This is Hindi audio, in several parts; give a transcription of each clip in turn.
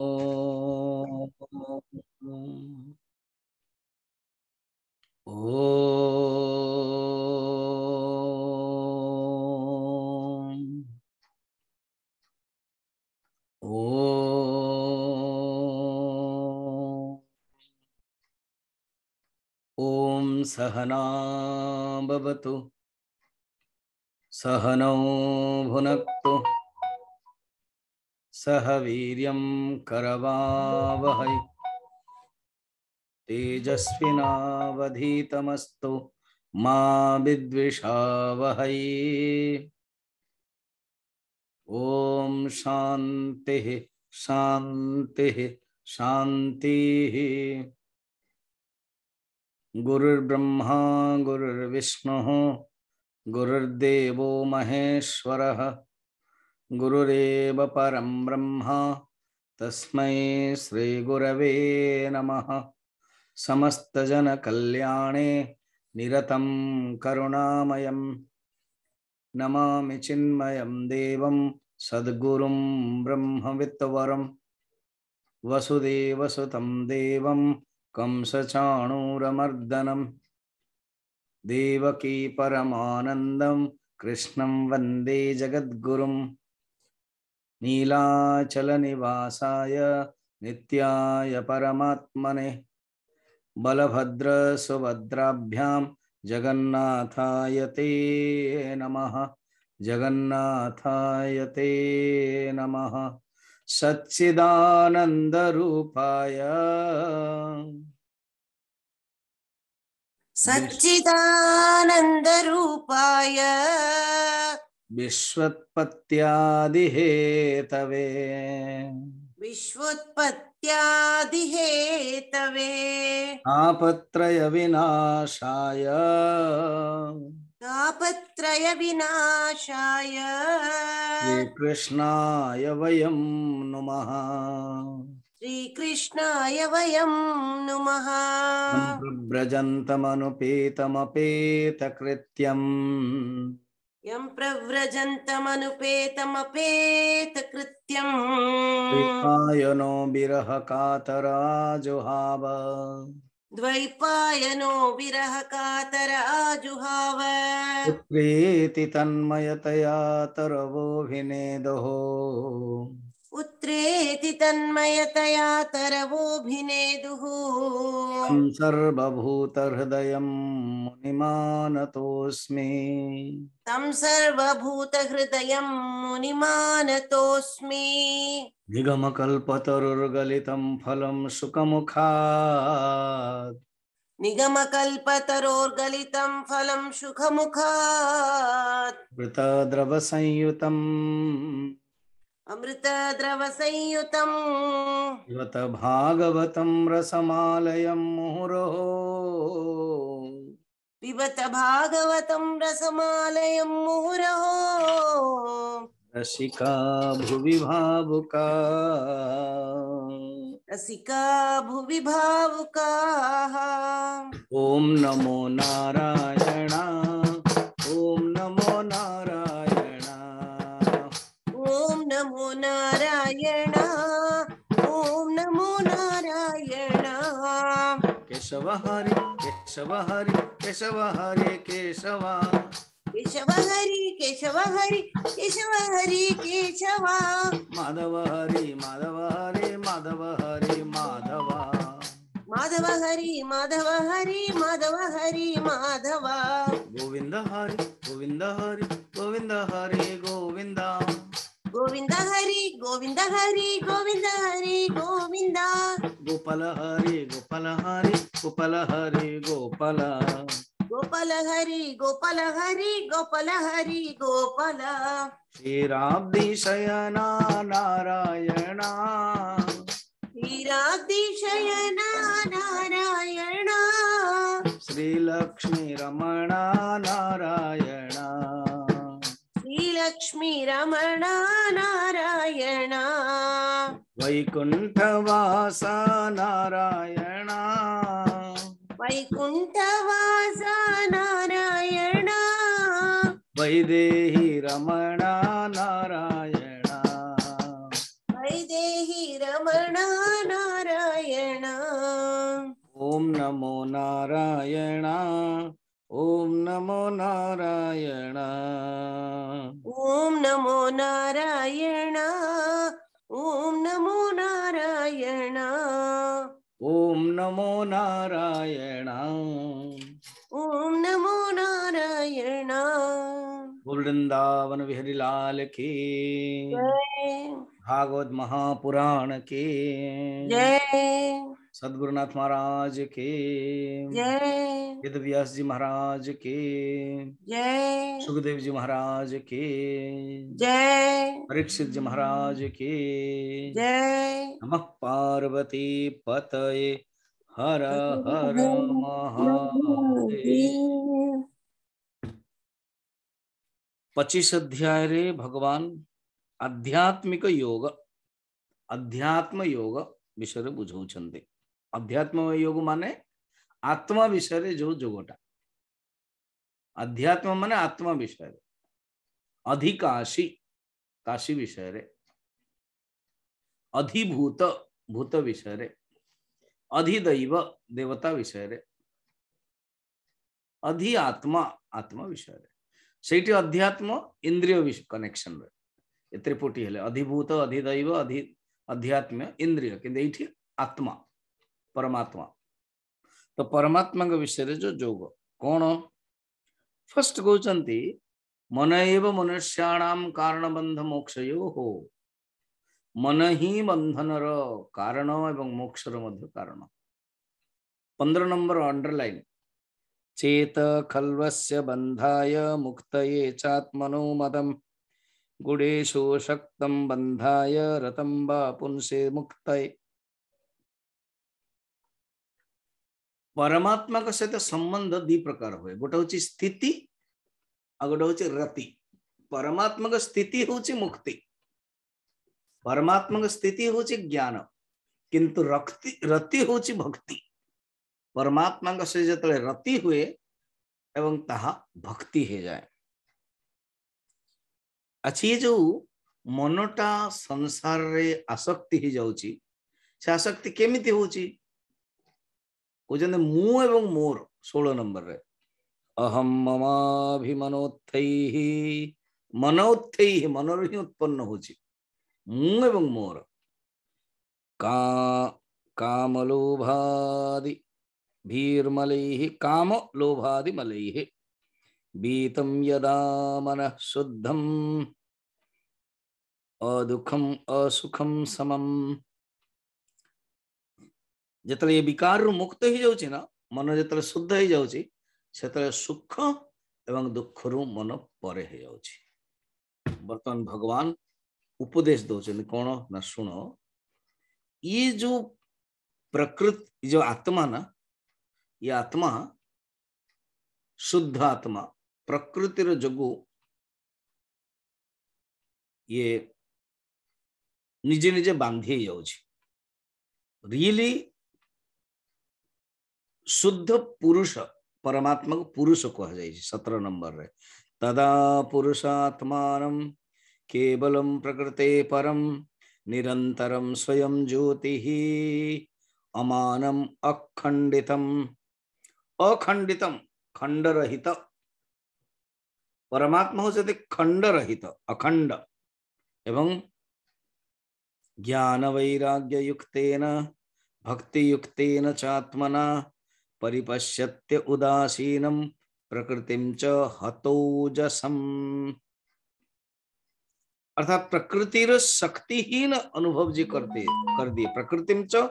Om. सहना भवतु सहनौ भुनक्तु सह वीर करवावह तेजस्वीनावधीतमस्तु मिषावह ओम शांति शांति शांति गुरुर्ब्रह्मा गुरुर्विष्णु गुरुर्देव महेश्वर गुरुरेव परं ब्रह्मा तस्मै श्रीगुरवे नमः समस्तजनकल्याणे निरतं करुणामयं नमामि चिन्मयं देवं सद्गुरुं ब्रह्मवित्तवरं वसुदेवसुतं देवं कंसचाणूरमर्दनं देवकी परमानन्दं कृष्णं वन्दे जगद्गुरुम् नीलाचलनिवासाय नित्याय परमात्मने बलभद्रसुभद्राभ्यां जगन्नाथाय ते नमः जगन्नाथाय ते नमः सच्चिदानन्दरूपाय सच्चिदानन्दरूपाय विश्वोत्पत्त्यादिहेतवे विश्वोत्पत्त्यादिहेतवे आपत्रयविनाशाय तापत्रयविनाशाय श्रीकृष्णाय वयं नुमः श्रीकृष्णाय वयं नुमः ब्रजन्तमनुपेतमपेतकृत्यम् यं प्रव्रजन्तमनुपेतमपेतकृत्यम् द्वैपायनो विरहकातराजुहाव द्वैपायनो विरहकातराजुहाव प्रीति तन्मयतया तरवोऽभिनेदहो उत्रेति तन्मयतया तरवोऽभिनेदुः सर्वभूतहृदयं मुनिमानतोऽस्मि तं सर्वभूतहृदयं मुनिमानतोऽस्मि निगमकल्पतरुर्गलितं फलं सुखमुखात् निगमकल्पतरोर्गलितं फलं सुखमुखात् वृतद्रवसंयुतम् अमृत द्रव संयुत भागवत रसमालयं मुहुरो पिबत भागवत रसमल मुहुरो रसिका भुवि भावुका रसिका भुवि भावुका ओम नमो नारायणा ओम नमो नारायण नारायण ओम नमो नारायण केशव हरे केशव हरि केशव हरे केशव केशव हरि केशव हरि केशव हरि केशव माधव हरि माधव हरे माधव हरि माधव माधव हरि माधव हरि माधव हरि माधव गोविंद हरि गोविंद हरि गोविंद हरे गोविंद गोविंद हरि गोविंद हरि गोविंद हरि गोविंद गोपाल हरि गोपाल हरि गोपाल हरि गोपाल गोपाल हरि गोपाल हरि गोपाल हरि गोपाल श्रीराब्दिशयना नारायणा श्रीराब्दिशयना नारायणा श्रीलक्ष्मी रमणा नारायणा लक्ष्मी रमण नारायण वैकुण्ठवासा नारायण वैकुण्ठवासा नारायण वैदेहि रमण नारायण नमो नारायण ओम नमो नारायण ओम नमो नारायण ओम नमो नारायण वृंदावन विहरी लाल के भागवत महापुराण के जय सदगुरुनाथ महाराज के जय व्यास जी महाराज के जय सुखदेव जी महाराज के जय परीक्षित जी महाराज के जय पार्वती पतये हर हर महादेव पच्चीस अध्याय रे भगवान आध्यात्मिक योग अध्यात्म योग विषय बुझौते अध्यात्म योग माने आत्मा विषय जो जोगटा अध्यात्म माने आत्मा विषय अधिकाशी काशी विषय अधिभूत भूत विषय अधिदैव देवता विषय अधि आत्मा आत्मा विषय से अध्यात्म इंद्रिय कनेक्शन ଏ ତ୍ରିପୁଟି अधिदैव ଅଧିଭୂତ ଅଧିଦୈବ ଅଧି ଅଧ୍ୟାତ୍ମ ଇନ୍ଦ୍ରିୟ परमात्मा तो परमात्मा विषय जो जोग कौन फर्स्ट कौन मन एव मनुष्याणाम कारण बंध हो मन ही बंधनर कारण एवं मोक्षर मध्य कारण पंद्रह नंबर अंडरलाइन चेत खल्वस्य बंधाय मुक्त चात्मनो मदम गुड़ेशो शक्तम बंधाय रतम पुंसे मुक्त परमात्मा का सहित संबंध दि प्रकार हुए गोटे हूँ स्थिति आ गोटे हूँ रति परमात्मा का स्थिति हूँ मुक्ति परमात्मा का स्थिति हूँ ज्ञान किंतु रक्ति रति हूँ भक्ति परमात्मा का सहित जो रति हुए एवं ता भक्ति हो जाए अच्छी जो मनटा संसार रे आसक्ति ही जाऊँगी आसक्ति केमी हूँ କହୁଛନ୍ତି ମୁଁ ଏବଂ ମୋର ଷୋହଳ ନମ୍ବରରେ ଅହମ୍ ମମାଭିମନୋଥୈ ମନୋଥୈ ମନରୁ ହିଁ ଉତ୍ପନ୍ନ ହେଉଛି ମୁଁ ଏବଂ ମୋର କା कामलोभादि भीर्मलैः कामलोभादिमलैः बीतं यदा मनः शुद्धम् अदुःखम् असुखं समम् ଯେତେବେଳେ ଏ ବିକାରରୁ ମୁକ୍ତ ହେଇଯାଉଛି ନା ମନ ଯେତେବେଳେ ଶୁଦ୍ଧ ହେଇଯାଉଛି ସେତେବେଳେ ସୁଖ ଏବଂ ଦୁଃଖରୁ ମନ ପରେ ହେଇଯାଉଛି ବର୍ତ୍ତମାନ ଭଗବାନ ଉପଦେଶ ଦଉଛନ୍ତି କ'ଣ ନା ଶୁଣ ଇଏ ଯୋଉ ପ୍ରକୃତି ଯୋଉ ଆତ୍ମା ନା ଇଏ ଆତ୍ମା ଶୁଦ୍ଧ ଆତ୍ମା ପ୍ରକୃତିର ଯୋଗୁଁ ଇଏ ନିଜେ ନିଜେ ବାନ୍ଧି ହେଇଯାଉଛି ରିଏଲି शुद्ध पुरुष परमात्मा को पुरुष कह जाए सत्रह नंबर रे तदा पुरुषात्मान केवल प्रकृते परम निरंतरम स्वयं ज्योति अमानम अखंडितम अखंडितम खंड रहित परमात्मा हो जाते खंड रहित अखंड एवं ज्ञान वैराग्य युक्तेन भक्ति युक्तेन चात्मना परिपश्यत्य उदासीनम प्रकृतिम च हतोजसम अर्थात प्रकृति शक्तिहीन अनुभव जी करते दिए कर दिए प्रकृतिम च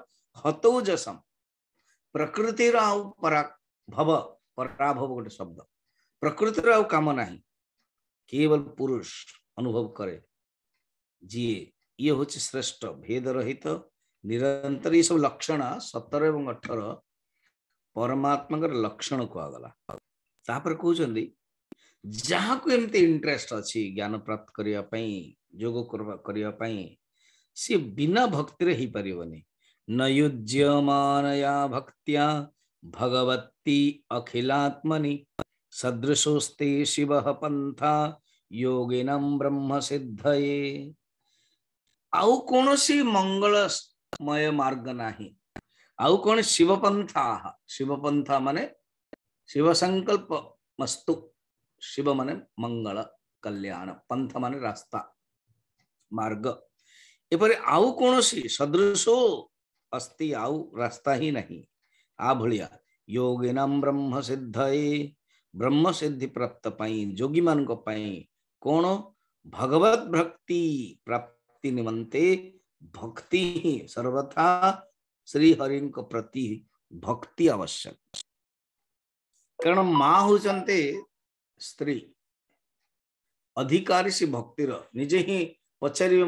हतोजसम प्रकृति राव पराभव पराभव गोटे शब्द प्रकृति राव काम नहीं केवल पुरुष अनुभव करे जी ये हूँ श्रेष्ठ भेद रहित निरंतर ये सब लक्षण सतर एवं अठर परमात्मक लक्षण को आगलापर कौन जहाँ को इंटरेस्ट अच्छी ज्ञान प्राप्त करने जोग करने सी बिना भक्ति ही पार्बनी न युज्यमान भक्तिया भगवती अखिलात्मनि सदृशोस्ते शिव पंथ योगिनम ब्रह्म सिद्ध ये आउ कौन सी मंगलमय मार्ग नहीं आउ कौन शिवपंथ शिवपंथ मान शिव संकल्प मस्तु शिव मान मंगल कल्याण पंथ मान रास्ता मार्ग एपरि आउ कौनसी सदृशो अस्ति आउ रास्ता ही नहीं आ भलिया नाम ब्रह्म सिद्ध ब्रह्म सिद्धि प्राप्त पाई जोगी मान पाई कौन भगवत भक्ति प्राप्ति निमंते भक्ति सर्वथा श्री हरि प्रति भक्ति आवश्यक कारण माँ हूँ स्त्री अधिकारी से भक्तिर निजे ही पचारे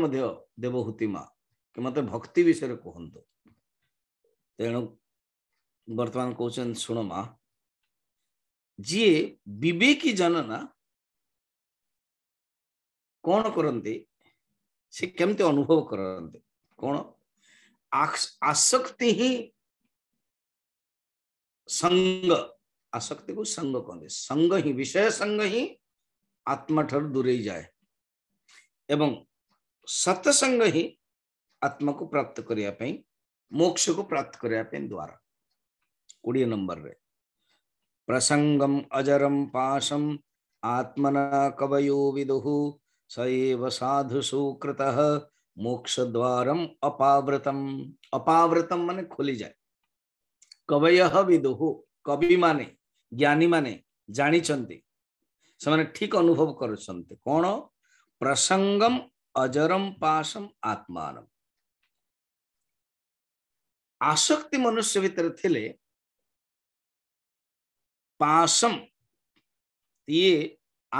देवहूति माँ कि मत भक्ति विषय कहत तेणु बर्तमान कौन शुण माँ जी बेकी जनना कौन करते केमती अनुभव करते कौन आसक्ति ही संग आसक्ति को संग कहते संग ही विषय संग ही आत्मा ठर दूरे जाए एवं सत्संग ही आत्मा को प्राप्त करने मोक्ष को प्राप्त करने द्वारा कोड़े नंबर रे प्रसंगम अजरम पाशम आत्मना कवयो विदु स साधु सुकृत मोक्ष द्वारम अपावृतम अपावृतम माने खोली जाए कवय विदुह कवि माने ज्ञानी माने जानी से ठीक अनुभव कर प्रसंगम अजरम पाशम आत्मान आसक्ति मनुष्य भितर थिले पाशम ये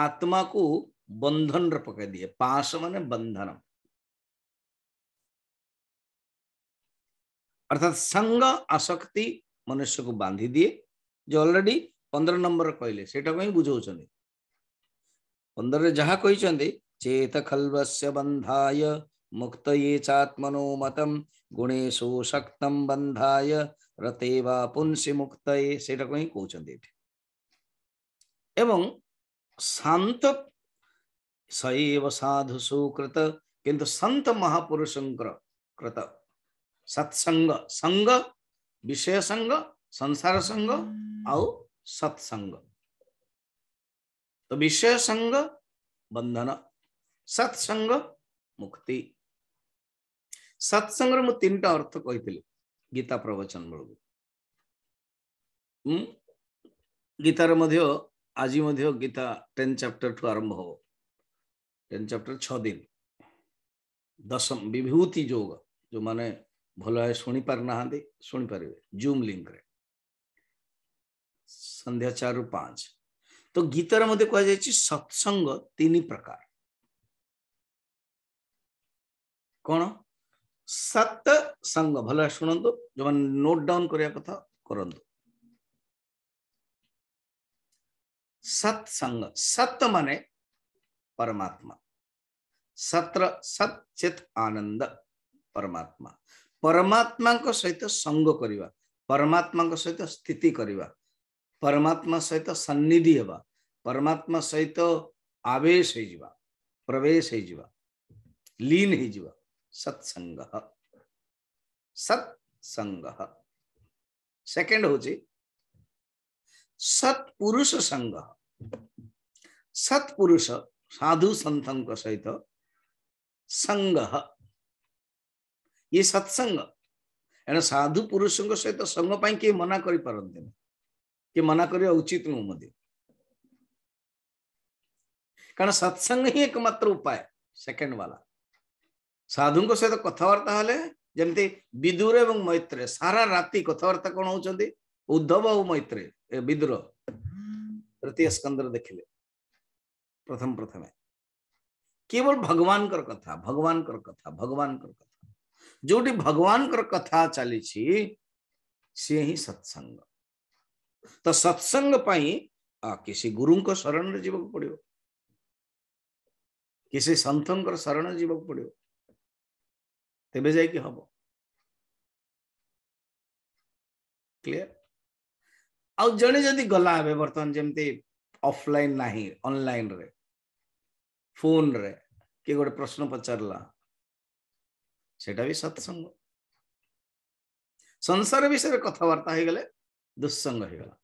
आत्मा को बंधन रे पकड़ दिए पाश मान बंधनम अर्थात संग आसक्ति मनुष्य को बांधि दिए जो अलरेडी पंद्रह नंबर कहले सेटा कहीं बुझाऊँ जहाँ कही चेत खल्वस्य बंधाय मुक्त ये चात्मनो मतम गुणेशो शक्तम बंधाय रते वा पुंसी मुक्त ये कहीं कहते शांत सैव साधु सुकृत किंतु संत महापुरुष कृत सत्संग संग विषय संग संसार संग आउ सत्संग तो विषय संग बंधन सत्संग मुक्ति सत्संग मु तीन टा अर्थ कही गीता प्रवचन बल गीतार आज गीता टेन चैप्टर टू आरंभ हो टेन चैप्टर छ दिन दशम विभूति योग जो माने ଭଲ ଭାବେ ଶୁଣିପାରୁନାହାନ୍ତି ଶୁଣିପାରିବେ ଜୁମ୍ ଲିଙ୍କରେ ସନ୍ଧ୍ୟା ଚାରିରୁ ପାଞ୍ଚ ତ ଗୀତାରେ ମଧ୍ୟ କୁହାଯାଇଛି ସତ୍ସଙ୍ଗ ତିନି ପ୍ରକାର କ'ଣ ସତ ସଙ୍ଗ ଭଲ ଭାବେ ଶୁଣନ୍ତୁ ଯେଉଁମାନେ ନୋଟ୍ ଡାଉନ୍ କରିବା କଥା କରନ୍ତୁ सत्संग सत्य माने परमात्मा सत्र सत चित आनंद परमात्मा ପରମାତ୍ମାଙ୍କ ସହିତ ସଙ୍ଗ କରିବା ପରମାତ୍ମାଙ୍କ ସହିତ ସ୍ଥିତି କରିବା ପରମାତ୍ମା ସହିତ ସନ୍ନିଧି ହେବା ପରମାତ୍ମା ସହିତ ଆବେଶ ହେଇଯିବା ପ୍ରବେଶ ହେଇଯିବା ଲିନ୍ ହେଇଯିବା ସତ୍ସଙ୍ଗ ସତ୍ସଙ୍ଗ ସେକେଣ୍ଡ ହଉଛି ସତ୍ପୁରୁଷ ସଙ୍ଗ ସତ୍ପୁରୁଷ ସାଧୁ ସନ୍ଥଙ୍କ ସହିତ ସଙ୍ଗ ये सत्संग एना साधु पुरुषों सहित तो संग मना कि मना कर उचित नुह कारण सत्संग ही एकमात्र उपाय सेकंड वाला साधु सहित कथबार्ता हेल्ले जमी विदुर एवं मैत्रे सारा राति कथबार्ता कौन हो उद्धव और मैत्रे विदुर तृतीय स्कंद देखले प्रथम प्रथम केवल भगवान कर कथा भगवान कर कथा भगवान कर कथा जो भगवान कर कथा चली ही सत्संग तो सत्संग पाई आ किसी गुरु को शरण जीवक पड़ो किसी सन्थन शरण जीवक पड़ो तेबे जाए कि हम क्लियर आउ जड़े जदि गला हे बर्तमान जमी अफलाइन ना अनलाइन रे फोन रे किए गोटे प्रश्न पचारला ସେଇଟା ବି ସତ୍ସଙ୍ଗ ସଂସାର ବିଷୟରେ କଥାବାର୍ତ୍ତା ହେଇଗଲେ ଦୁଃସଙ୍ଗ ହେଇଗଲା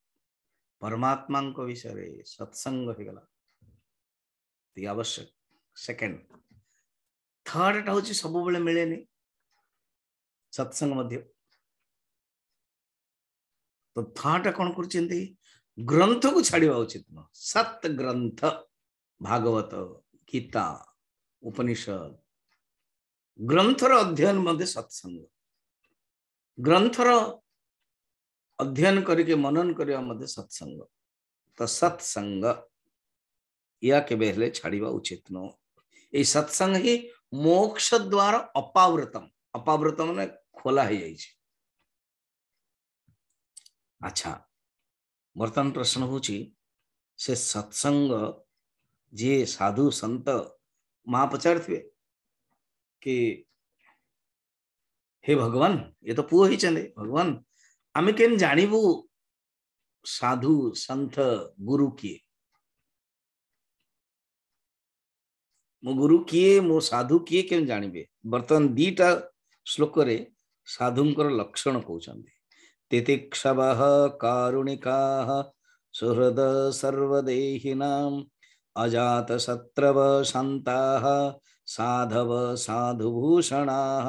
ପରମାତ୍ମାଙ୍କ ବିଷୟରେ ସତ୍ସଙ୍ଗ ହେଇଗଲା ଆବଶ୍ୟକ ସେକେଣ୍ଡ ଥାର୍ଡଟା ହଉଛି ସବୁବେଳେ ମିଳେନି ସତ୍ସଙ୍ଗ ମଧ୍ୟ ତ ଥାର୍ଡଟା କ'ଣ କରୁଛନ୍ତି ଗ୍ରନ୍ଥକୁ ଛାଡ଼ିବା ଉଚିତ ନୁହଁ ସତ୍ ଗ୍ରନ୍ଥ ଭାଗବତ ଗୀତା ଉପନିଷଦ ग्रंथर अध्ययन मध्य सत्संग ग्रंथर अध्ययन करके मनन करवा मध्ये सत्संग तो सत्संग या के हेले उचित न ये सत्संग ही मोक्ष द्वारा अपावृतम अपावृतम ने खोला ही अच्छा बर्तमान प्रश्न हूँ से सत्संग जी साधु संत महा पचार थे कि हे भगवान ये तो पुओ ହେଇଛନ୍ତି ଭଗବାନ ଆମେ କେମିତି ଜାଣିବୁ ସାଧୁ ସନ୍ଥ ଗୁରୁ କିଏ ମୋ ଗୁରୁ କିଏ ମୋ ସାଧୁ କିଏ କେମିତି ଜାଣିବେ ବର୍ତ୍ତମାନ ଦୁଇଟା ଶ୍ଲୋକରେ ସାଧୁଙ୍କର ଲକ୍ଷଣ କହୁଛନ୍ତି ତିତିକ୍ଷବ କାରୁଣିକା ସୁହୃଦ ସର୍ବଦେହିନାମ ଅଜାତ ଶତ୍ରବ ଶାନ୍ତାଃ साधव साधुभूषणाः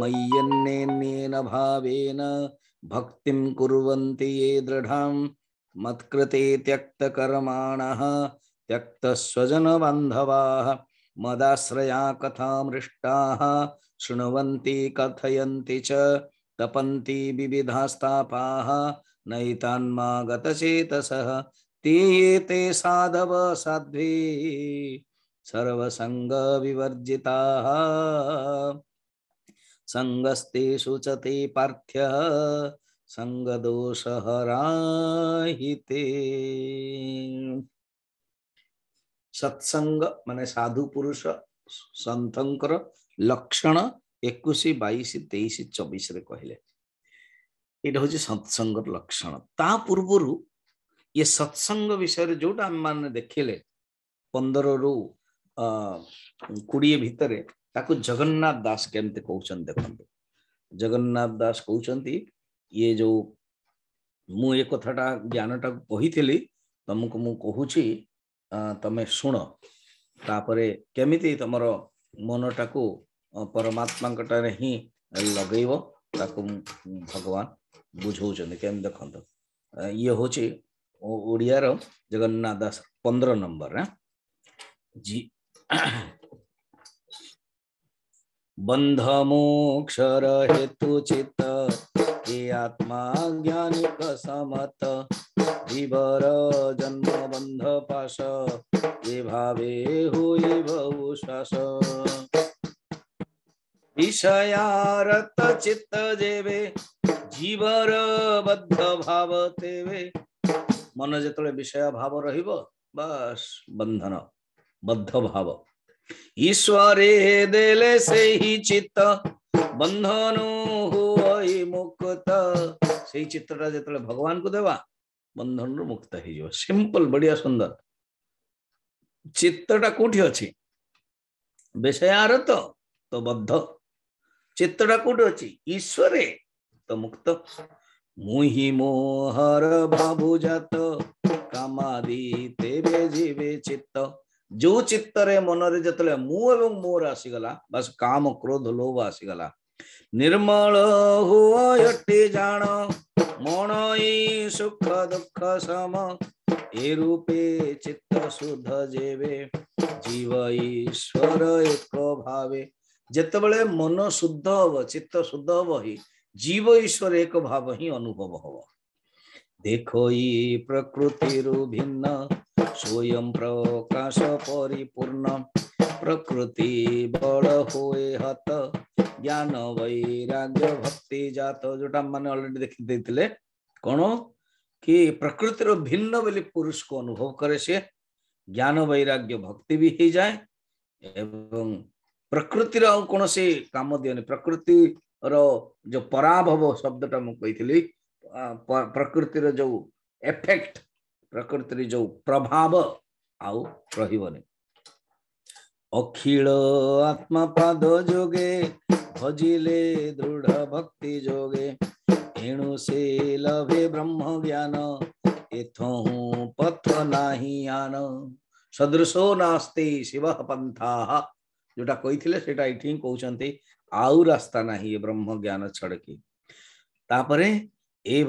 मय्यन्नेन्येन भावेन भक्ति कुर्वन्ति ये दृढ़ मत्कृते त्यक्तकर्माणः त्यक्तस्वजनबान्धवाः मदाश्रया कथामृष्टाः शृण्वन्ति कथयन्ति च तपन्ति विविधास्तापाः नैतान्मागतचेतसः ते ये ते साधव साध्वी सर्वसंग विवर्जिता संगस्तेषु च ते पार्थ्य पार्थ्यः हराहिते सत्संग माने साधु पुरुष संतंकर लक्षण एकुश बैश तेईस चबीस कहले यहाँ सत्संग लक्षण ता पूर्व ये सत्संग विषय जो आम मैंने देखिले पंदर रु कोड़े भितर ताको जगन्नाथ दास के कह देख जगन्नाथ दास कहते ये जो मु कथाटा ज्ञानटा कही तुमको मुझे तमें शुण तापर केमी तुम मन टा को परमात्मा ठारे हि लगे भगवान बुझौते के देख ये हूँ ओडियार जगन्नाथ दास पंद्रह नंबर जी बंध मोक्षर हेतु चित्त हे आत्मा ज्ञानिक समत विवर जन्म बंध पाश हे भावे होई बहुश्वास विषयारत चित्त जेवे जीवर बद्ध भाव तेवे मन जेतळे विषय भाव रहिबो बस बंधन बद्ध भाव ईश्वरे दिल से ही चित्त बंधनु हुई मुक्त সেই চিত্রটা যেতলে ভগবানকে দেবা বন্ধনর মুক্ত হইযিব সিম্পল বড়িয়া সুন্দর চিত্তটা কোটি অছি বিষয়ারত তো বদ্ধ চিত্তটা কোটি অছি ঈশ্বরে তো মুক্ত মুহি মোহর বাবু জাত কামাদি তেবে জীবে চিত্ত जो चित्तरे मनरे जतले मु मोर आसीगला बस काम क्रोध लोभ आसीगला निर्मल हुआ जान मन सुख दुख सम ए रूपे चित्त शुद्ध जेवे जीव ईश्वर एक भावे ଯେତେବେଳେ ମନ हव ହବ ଚିତ୍ତ ଶୁଦ୍ଧ ହବ ହିଁ ଜୀବ ଈଶ୍ୱର ଏକ ଭାବ ହିଁ ଅନୁଭବ ହବ ଦେଖ ଇ ପ୍ରକୃତିରୁ ଭିନ୍ନ स्वयं प्रकाश परिपूर्ण प्रकृति बड़ हुए हत ज्ञान वैराग्य भक्ति जात जोटा मैंने अलरेडी देख देते कौन कि प्रकृतिर भिन्न बोली पुरुष को अनुभव करे से ज्ञान वैराग्य भक्ति भी हो जाए एवं प्रकृतिर ଆଉ କୌଣସି କାମ ଦିଅନି ପ୍ରକୃତିର ଯୋଉ ପରାଭବ ଶବ୍ଦଟା ମୁଁ କହିଥିଲି ପ୍ରକୃତିର जो एफेक्ट प्रकृति जो प्रभाव आने अखिल आत्मपाद जोगे भजिले दृढ़ भक्ति जोगे एणु से लभे ब्रह्म ज्ञान एथ पथ नही आन सदृश नास्ते शिव पंथा जोटा कही कहते आउ रास्ता ना ब्रह्म ज्ञान छड़के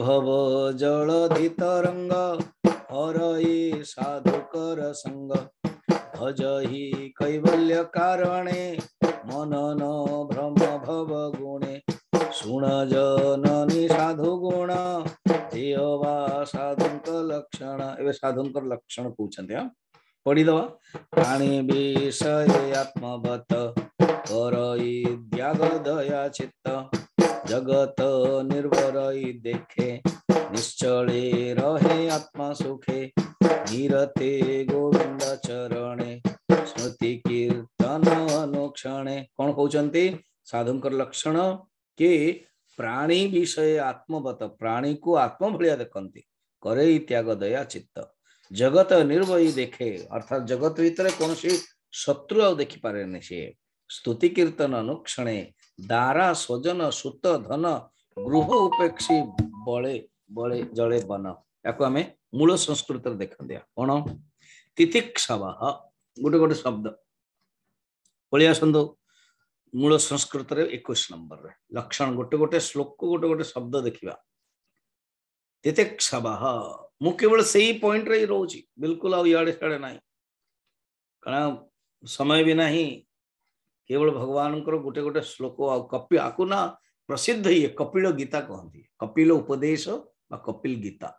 भव जल धित रंग हरि साधुकर संग भज हि कैवल्य कारणे मनन भ्रम भव गुणे सुण जननी साधु गुण देवा साधुक लक्षण एवे साधुक लक्षण पूछन्ते हां पढ़ी दवा प्राणी विषय आत्मवत करई त्याग दया चित्त জগত নির্ভরই দেখে নিশ্চলে রহে আত্মা সুখে নিরতে গোবিন্দ চরণে ସ୍ମୃତି କୀର୍ତ୍ତନ ଅନୁକ୍ଷଣେ କଣ କହୁଛନ୍ତି ସାଧୁଙ୍କର ଲକ୍ଷଣ କି ପ୍ରାଣୀ ବିଷୟ ଆତ୍ମବତ ପ୍ରାଣୀକୁ ଆତ୍ମ ଭଳିଆ ଦେଖନ୍ତି କରେଇ ତ୍ୟାଗ ଦୟା ଚିତ୍ତ ଜଗତ ନିର୍ଭୟୀ ଦେଖେ ଅର୍ଥାତ୍ ଜଗତ ଭିତରେ କୌଣସି ଶତ୍ରୁ ଆଉ ଦେଖିପାରେନି ସିଏ ସ୍ତୁତି କୀର୍ତ୍ତନ ଅନୁକ୍ଷଣେ दारा स्वजन सुत धन गृह उपेक्षी बड़े बड़े जले बन या मूल संस्कृत देख दिया कौन तिथिक्ष गोटे गोटे शब्द पलि आसतु मूल संस्कृत एक नंबर लक्षण गोटे गोटे श्लोक गोटे गोटे शब्द देखा तिथिक्षा मुवल से ही पॉइंट रही बिलकुल आड़े साढ़े ना कारण समय भी नहीं କେବଳ ଭଗବାନଙ୍କର ଗୋଟେ ଗୋଟେ ଶ୍ଳୋକ ଆଉ କପି ଆକୁ ନା ପ୍ରସିଦ୍ଧ ଇଏ କପିଳ ଗୀତା କହନ୍ତି କପିଳ ଉପଦେଶ ବା କପିଲ ଗୀତା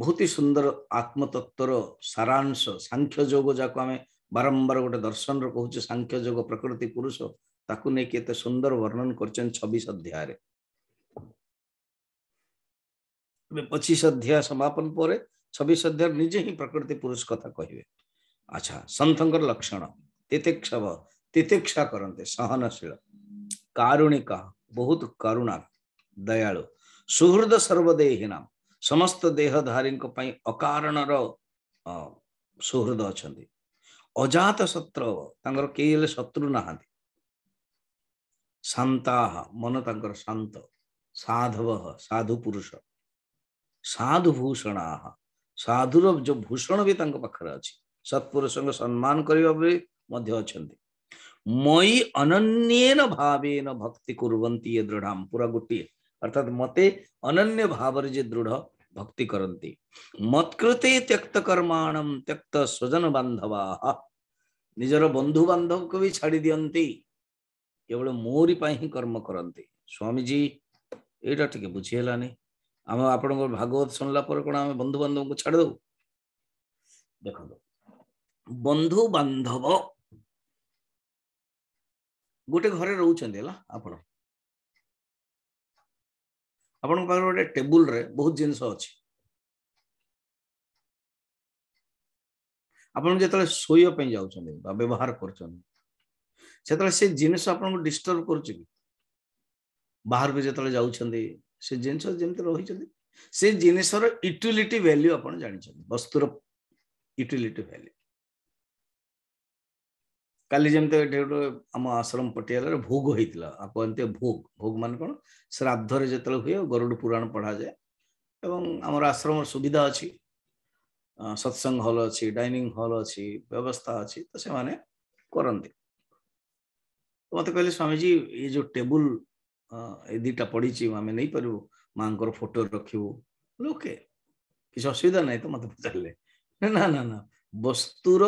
ବହୁତ ହି ସୁନ୍ଦର ଆତ୍ମତତ୍ତ୍ୱର ସାରାଂଶ ସାଂଖ୍ୟ ଯୋଗ ଯାହାକୁ ଆମେ ବାରମ୍ବାର ଗୋଟେ ଦର୍ଶନରେ କହୁଛେ ସାଂଖ୍ୟ ଯୋଗ ପ୍ରକୃତି ପୁରୁଷ ତାକୁ ନେଇକି ଏତେ ସୁନ୍ଦର ବର୍ଣ୍ଣନ କରିଛନ୍ତି ଛବିଶ ଅଧ୍ୟାୟରେ ପଚିଶ ଅଧ୍ୟାୟ ସମାପନ ପରେ ଛବିଶ ଅଧ୍ୟାୟ ନିଜେ ହିଁ ପ୍ରକୃତି ପୁରୁଷ କଥା କହିବେ ଆଚ୍ଛା ସନ୍ଥଙ୍କର ଲକ୍ଷଣ ତେତେକ୍ଷବ तितिक्षा करते सहनशील कारुणिक बहुत करुणा दयालु सुहृद सर्वदेहीना समस्त देहधारी अकारण सुहृद अच्छा अजात शत्रु तर शत्रु ना शान्ता मन तर शांत साधव साधु पुरुष साधु भूषण साधुर जो भूषण भी पाखरे सत्पुरुष सत्पुरुषको सम्मान गरेको ମଧ୍ୟ ଅଛନ୍ତି ময়ি অনন্যেন ভাবেন ভক্তি কুরবন্তি এ দৃঢ়াম পুরা গোটিয়ে অর্থাৎ মতে অনন্য ভাবরে যে দৃঢ় ভক্তি করন্তি মৎকৃতে ত্যক্ত কর্মাণম ত্যক্ত স্বজন বান্ধবা ନିଜର ବନ୍ଧୁବାନ୍ଧବକୁ ବି ଛାଡ଼ି ଦିଅନ୍ତି କେବଳ ମୋରି ପାଇଁ ହିଁ କର୍ମ କରନ୍ତି ସ୍ୱାମୀଜୀ ଏଇଟା ଟିକେ ବୁଝି ହେଲାନି ଆମେ ଆପଣଙ୍କ ଭାଗବତ ଶୁଣିଲା ପରେ କ'ଣ ଆମେ ବନ୍ଧୁବାନ୍ଧବଙ୍କୁ ଛାଡ଼ିଦେବୁ ଦେଖନ୍ତୁ ବନ୍ଧୁବାନ୍ଧବ ଗୋଟେ ଘରେ ରହୁଛନ୍ତି ହେଲା ଆପଣ ଆପଣଙ୍କ ପାଖରେ ଗୋଟେ ଟେବୁଲରେ ବହୁତ ଜିନିଷ ଅଛି ଆପଣ ଯେତେବେଳେ ଶୋଇବା ପାଇଁ ଯାଉଛନ୍ତି ବା ବ୍ୟବହାର କରୁଛନ୍ତି ସେତେବେଳେ ସେ ଜିନିଷ ଆପଣଙ୍କୁ ଡିଷ୍ଟର୍ବ କରୁଛି କି ବାହାରକୁ ଯେତେବେଳେ ଯାଉଛନ୍ତି ସେ ଜିନିଷ ଯେମିତି ରହିଛନ୍ତି ସେ ଜିନିଷର ୟୁଟିଲିଟି ଭ୍ୟାଲ୍ୟୁ ଆପଣ ଜାଣିଛନ୍ତି ବସ୍ତୁର ୟୁଟିଲିଟି ଭ୍ୟାଲ୍ୟୁ କାଲି ଯେମିତି ଏଠି ଗୋଟେ ଆମ ଆଶ୍ରମ ପଟିଆଲାରେ ଭୋଗ ହେଇଥିଲା କୁହନ୍ତି ଭୋଗ ଭୋଗ ମାନେ କ'ଣ ଶ୍ରାଦ୍ଧରେ ଯେତେବେଳେ ହୁଏ ଗରୁଡ଼ ପୁରାଣ ପଢ଼ାଯାଏ ଏବଂ ଆମର ଆଶ୍ରମର ସୁବିଧା ଅଛି ସତ୍ସଙ୍ଗ ହଲ୍ ଅଛି ଡାଇନିଂ ହଲ୍ ଅଛି ବ୍ୟବସ୍ଥା ଅଛି ତ ସେମାନେ କରନ୍ତି ମୋତେ କହିଲେ ସ୍ୱାମୀଜୀ ଏ ଯେଉଁ ଟେବୁଲ ଏ ଦୁଇଟା ପଡ଼ିଛି ଆମେ ନେଇପାରିବୁ ମାଆଙ୍କର ଫଟୋ ରଖିବୁ ଓକେ କିଛି ଅସୁବିଧା ନାହିଁ ତ ମୋତେ ପଚାରିଲେ ନା ନା ନା ବସ୍ତୁର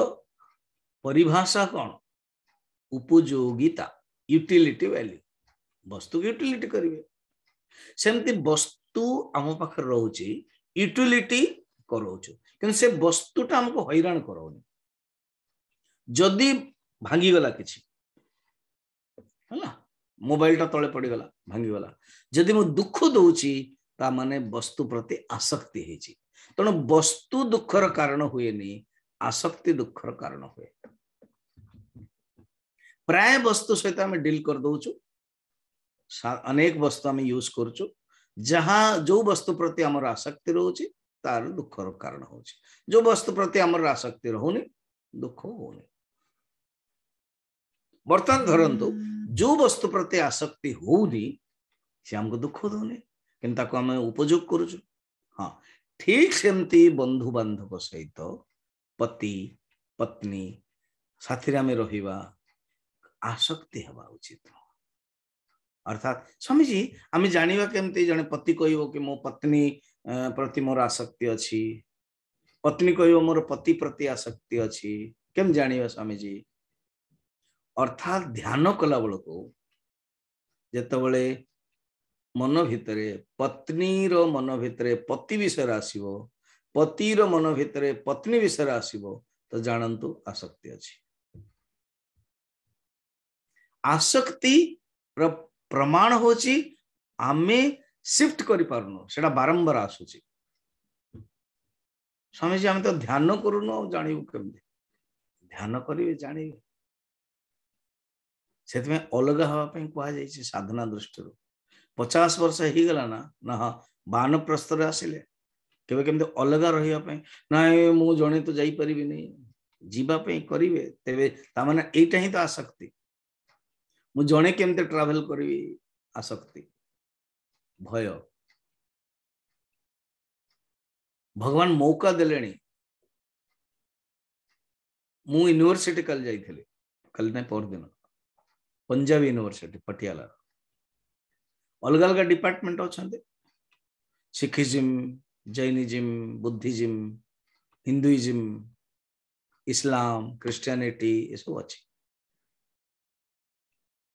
ପରିଭାଷା କ'ଣ ଉପଯୋଗିତା ୟୁଟିଲିଟି ଭାଲ୍ୟୁ ବସ୍ତୁକୁ ୟୁଟିଲିଟି କରିବେ ସେମିତି ବସ୍ତୁ ଆମ ପାଖରେ ରହୁଛି ୟୁଟିଲିଟି କରାଉଛୁ କିନ୍ତୁ ସେ ବସ୍ତୁଟା ଆମକୁ ହଇରାଣ କରାଉନି ଯଦି ଭାଙ୍ଗିଗଲା କିଛି ହେଲା ମୋବାଇଲଟା ତଳେ ପଡ଼ିଗଲା ଭାଙ୍ଗିଗଲା ଯଦି ମୁଁ ଦୁଃଖ ଦଉଛି ତା ମାନେ ବସ୍ତୁ ପ୍ରତି ଆସକ୍ତି ହେଇଛି ତେଣୁ ବସ୍ତୁ ଦୁଃଖର କାରଣ ହୁଏନି ଆସକ୍ତି ଦୁଃଖର କାରଣ ହୁଏ प्राय वस्तु सहित आम डिल कर दौ अनेक वस्तु आम यूज कर प्रति आम आसक्ति रोचे तार दुख कारण हूँ जो वस्तु प्रति आम आसक्ति रोनी दुख हो बर्तमान धरतु जो वस्तु प्रति आसक्ति हो आमको दुख दौनी आम उपयोग कर हाँ, ठीक सेमती बंधु बांधव सहित पति पत्नी साथी रही आसक्ति हवा उचित अर्थात स्वामी जी आम जानवा के जन पति कह मो पत्नी प्रति मोर आसक्ति अच्छी पत्नी कह मोर पति प्रति आसक्ति अच्छी केम स्वामी जी अर्थात ध्यान कला बल को जो जोबले मन भितर पत्नी मन भितर पति विषय आसव पतिर मन भितर पत्नी विषय आसव तो जानतु आसक्ति अच्छी ଆସକ୍ତିର ପ୍ରମାଣ ହେଉଛି ଆମେ ସିଫ୍ଟ କରିପାରୁନୁ ସେଟା ବାରମ୍ବାର ଆସୁଛି ସ୍ୱାମୀଜୀ ଆମେ ତ ଧ୍ୟାନ କରୁନୁ ଆଉ ଜାଣିବୁ କେମିତି ଧ୍ୟାନ କରିବେ ଜାଣିବେ ସେଥିପାଇଁ ଅଲଗା ହେବା ପାଇଁ କୁହାଯାଇଛି ସାଧନା ଦୃଷ୍ଟିରୁ ପଚାଶ ବର୍ଷ ହେଇଗଲା ନା ନା ବାନ ପ୍ରସ୍ତରେ ଆସିଲେ କେବେ କେମିତି ଅଲଗା ରହିବା ପାଇଁ ନାଇଁ ମୁଁ ଜଣେ ତ ଯାଇପାରିବିନି ଯିବା ପାଇଁ କରିବେ ତେବେ ତାମାନେ ଏଇଟା ହିଁ ତ ଆସକ୍ତି मुझे केमती ट्रावेल करी आसक्ति भय भगवान मौका दे यूनिवर्सिटी कल जा कल ना पर दिन पंजाब यूनिवर्सिटी पटियाला अलग अलग डिपार्टमेंट अच्छा सिखिजिम जैनिजिम बुद्धिजिम हिंदुइजिम इस्लाम क्रिश्चियनिटी ये सब अच्छी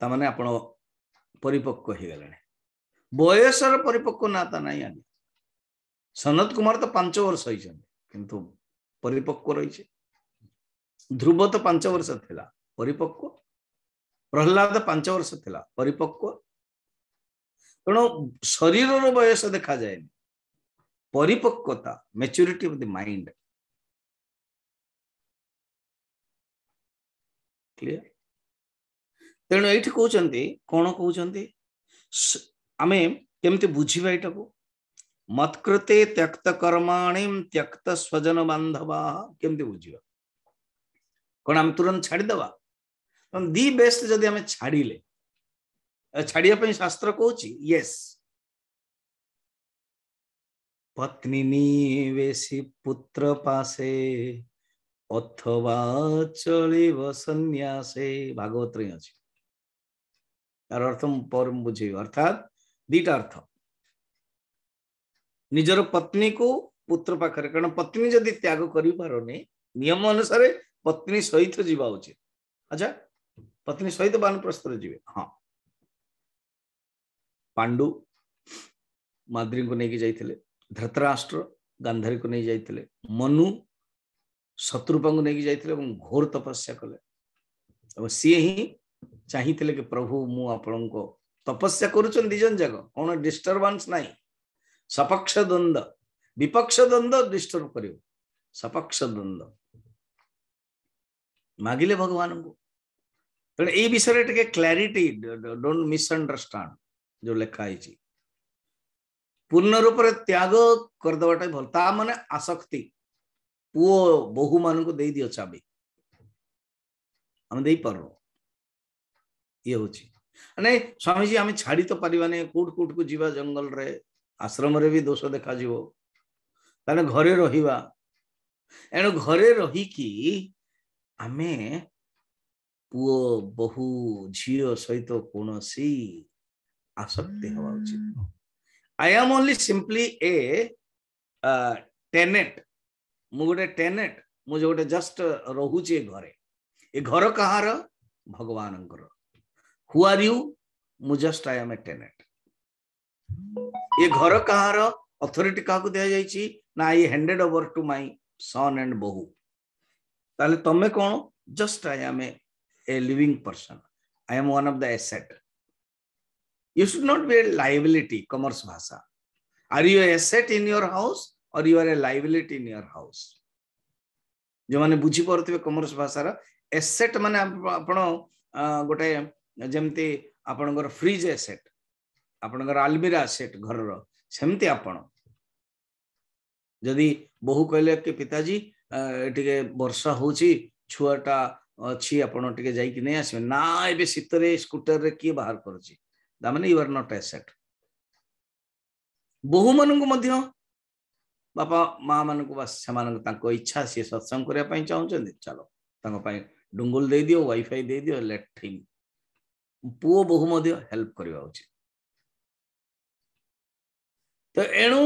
ତାମାନେ ଆପଣ ପରିପକ୍ୱ ହେଇଗଲେଣି ବୟସର ପରିପକ୍ୱ ନା ତା ନାହିଁ ଆଜି ସନତ କୁମାର ତ ପାଞ୍ଚ ବର୍ଷ ହେଇଛନ୍ତି କିନ୍ତୁ ପରିପକ୍ୱ ରହିଛି ଧ୍ରୁବ ତ ପାଞ୍ଚ ବର୍ଷ ଥିଲା ପରିପକ୍ୱ ପ୍ରହଲ୍ଲାଦ ପାଞ୍ଚ ବର୍ଷ ଥିଲା ପରିପକ୍ୱ ତେଣୁ ଶରୀରର ବୟସ ଦେଖାଯାଏନି ପରିପକ୍ୱତା maturity of the mind clear ତେଣୁ ଏଇଠି କହୁଛନ୍ତି କ'ଣ କହୁଛନ୍ତି ଆମେ କେମିତି ବୁଝିବା ଏଇଟାକୁ ମତ୍କୃତେ ତ୍ୟକ୍ତ କର୍ମାଣୀ ତ୍ୟକ୍ତ ସ୍ୱଜନ ବାନ୍ଧବା କେମିତି ବୁଝିବା କ'ଣ ଆମେ ତୁରନ୍ତ ଛାଡ଼ିଦେବା ଦି ବେଷ୍ଟ ଯଦି ଆମେ ଛାଡ଼ିଲେ ଛାଡ଼ିବା ପାଇଁ ଶାସ୍ତ୍ର କହୁଛି ୟେସ୍ পত্নী নিবেশি পুত্র পাশে অথবা চলিব সন্ন্যাসে ভাগবতরে ଅଛି আর অর্থম পরম বুঝে অর্থাৎ দুইটা অর্থ নিজের পত্নী কু পুত্র পাখে কারণ পত্নী যদি ত্যাগ করি পারনি নিয়ম অনুসারে পত্নী সহিত যা উচিত আচ্ছা পত্নী সহিত বানপ্রস্থরে যাবে হ্যাঁ পাণ্ডু মাদ্রী को लेकिन যাইଥିଲେ ধৃতরাষ্ট্র গান্ধারী को नहीं যাইଥିଲେ মনু শত্রুপাঙ্গু নেইকি ଯାଇଥିଲେ এবং ঘোর তপস্যা কলে এবং সিয়ে ହିଁ ଚାହିଁଥିଲେ କି ପ୍ରଭୁ ମୁଁ ଆପଣଙ୍କୁ ତପସ୍ୟା କରୁଛନ୍ତି ଦୁଇ ଜଣ ଯାକ କ'ଣ ଡିଷ୍ଟର୍ବାନ୍ସ ନାହିଁ ସପକ୍ଷ ଦ୍ୱନ୍ଦ୍ୱ ବିପକ୍ଷ ଦ୍ୱନ୍ଦ୍ୱ ଡିଷ୍ଟର୍ବ କରିବ ସପକ୍ଷ ଦ୍ୱନ୍ଦ୍ୱ ମାଗିଲେ ଭଗବାନଙ୍କୁ ତେଣୁ ଏଇ ବିଷୟରେ ଟିକେ କ୍ଲାରିଟି ଡୋଣ୍ଟ ମିସ୍ଅଣ୍ଡରଷ୍ଟାଣ୍ଡ ଯୋଉ ଲେଖା ହେଇଛି ପୂର୍ଣ୍ଣ ରୂପରେ ତ୍ୟାଗ କରିଦେବାଟା ଭଲ ତା ମାନେ ଆସକ୍ତି ପୁଅ ବୋହୂମାନଙ୍କୁ ଦେଇଦିଅ ଚାବି ଆମେ ଦେଇପାରୁନୁ ଇଏ ହଉଛି ମାନେ ସ୍ୱାମୀଜୀ ଆମେ ଛାଡ଼ି ତ ପାରିବାନି କୋଉଠୁ କୋଉଠିକୁ ଯିବା ଜଙ୍ଗଲରେ ଆଶ୍ରମରେ ବି ଦୋଷ ଦେଖାଯିବ ତାହେଲେ ଘରେ ରହିବା ଏଣୁ ଘରେ ରହିକି ଆମେ ପୁଅ ବୋହୁ ଝିଅ ସହିତ କୌଣସି ଆସକ୍ତି ହେବା ଉଚିତ I am only simply a tenant ମୁଁ ଗୋଟେ ଟେନେଟ୍ ମୁଁ ଗୋଟେ ଜଷ୍ଟ ରହୁଛି ଏ ଘରେ ଏ ଘର କାହାର ଭଗବାନଙ୍କର हु आर यू ମୁଁ just I am a tenant ଏ ଘର କାହାର ଅଥରିଟି କାହାକୁ ଦିଆଯାଇଛି ନା I handed over to my son and ବୋହୁ ତାହେଲେ ତମେ କ'ଣ just I am a living person I am one of the asset you should not be a liability commerce ଭାଷା are you asset in your house or you are a liability in your house ଯେଉଁମାନେ ବୁଝିପାରୁଥିବେ କମର୍ସ ଭାଷାର ଏସେଟ୍ ମାନେ ଆପଣ ଗୋଟେ ଯେମିତି ଆପଣଙ୍କର ଫ୍ରିଜ୍ ସେଟ୍ ଆପଣଙ୍କର ଆଲମିରା ସେଟ୍ ଘରର ସେମିତି ଆପଣ ଯଦି ବୋହୁ କହିଲେ କି ପିତାଜୀ ଟିକେ ବର୍ଷା ହଉଛି ଛୁଆଟା ଅଛି ଆପଣ ଟିକେ ଯାଇକି ନେଇ ଆସିବେ ନା ଏବେ ଶୀତରେ ସ୍କୁଟରରେ କିଏ ବାହାର କରୁଛି ତାମାନେ ୟୁ ଆର୍ ନଟ୍ ଏସେଟ୍ ବୋହୂମାନଙ୍କୁ ମଧ୍ୟ ବାପା ମା ମାନଙ୍କୁ ବା ସେମାନଙ୍କ ତାଙ୍କ ଇଚ୍ଛା ସିଏ ସତ୍ସଙ୍ଗ କରିବା ପାଇଁ ଚାହୁଁଛନ୍ତି ଚାଲ ତାଙ୍କ ପାଇଁ ଡୁଙ୍ଗୁଲ ଦେଇଦିଅ ୱାଇଫାଇ ଦେଇଦିଅ ଲେଟ୍ ଥିମ୍ ପୁଅ ବୋହୂ ମଧ୍ୟ ହେଲ୍ପ କରିବା ଉଚିତ ତ ଏଣୁ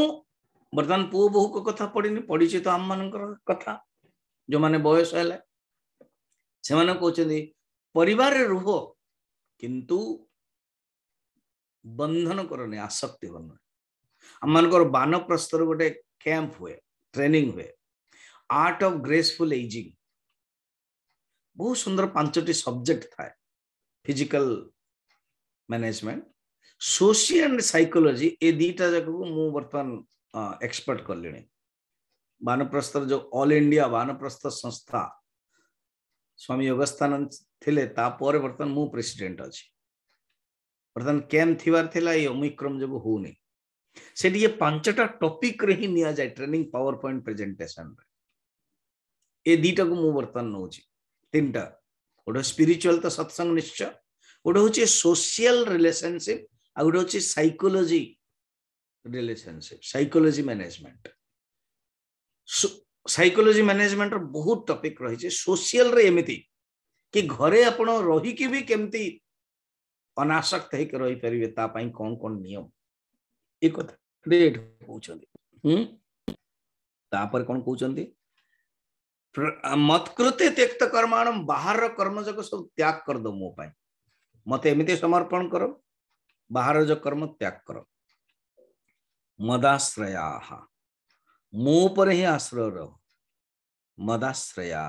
ବର୍ତ୍ତମାନ ପୁଅ ବୋହୂଙ୍କ କଥା ପଡ଼ିନି ପଡ଼ିଛି ତ ଆମମାନଙ୍କର କଥା ଯେଉଁମାନେ ବୟସ ହେଲେ ସେମାନେ କହୁଛନ୍ତି ପରିବାରରେ ରୁହ କିନ୍ତୁ ବନ୍ଧନ କରନି ଆସକ୍ତି କରନି ଆମମାନଙ୍କର ବାନପ୍ରସ୍ତର ଗୋଟେ କ୍ୟାମ୍ପ ହୁଏ ଟ୍ରେନିଂ ହୁଏ ଆର୍ଟ ଅଫ ଗ୍ରେସଫୁଲ ଏଜିଂ ବହୁତ ସୁନ୍ଦର ପାଞ୍ଚଟି ସବଜେକ୍ଟ ଥାଏ physical management social and psychology ଏ ଦୁଇଟା ଯାକକୁ ମୁଁ ବର୍ତ୍ତମାନ ଏକ୍ସପର୍ଟ କଲିଣି ବାନପ୍ରସ୍ଥର ଯୋଉ ଅଲ୍ ଇଣ୍ଡିଆ ବାନପ୍ରସ୍ଥ ସଂସ୍ଥା ସ୍ୱାମୀ ଯୋଗସ୍ଥାନ ଥିଲେ ତାପରେ ବର୍ତ୍ତମାନ ମୁଁ ପ୍ରେସିଡେଣ୍ଟ ଅଛି ବର୍ତ୍ତମାନ କେମ୍ ଥିବାର ଥିଲା ଏଇ ଓମିକ୍ରମ ଯୋଗୁଁ ହଉନି ସେଠି ଏ ପାଞ୍ଚଟା ଟପିକରେ ହିଁ ନିଆଯାଏ ଟ୍ରେନିଂ ପାୱାର ପଏଣ୍ଟ ପ୍ରେଜେଣ୍ଟେସନରେ ଏ ଦୁଇଟାକୁ ମୁଁ ବର୍ତ୍ତମାନ ନଉଛି ତିନିଟା गोटे स्पिरिचुआल तो सत्संग निश्चय गोटे हूँ सोशियाल रिलेसनशिप आ गए हूँ psychology relationship psychology management psychology management बहुत टपिक रही सोशियाल एमती कि घरे आप रही भी केमती अनासक्त होकर रहीपर तापाई कौन कौन नियम एक कथा कौन कहते मत्कृत त्यक्त कर्माण बाहर कर्म जो सब त्याग कर दो मो मत एम समर्पण कर बाहर जो कर्म त्याग कर मदाश्रया मो पर ही आश्रय रह मदाश्रया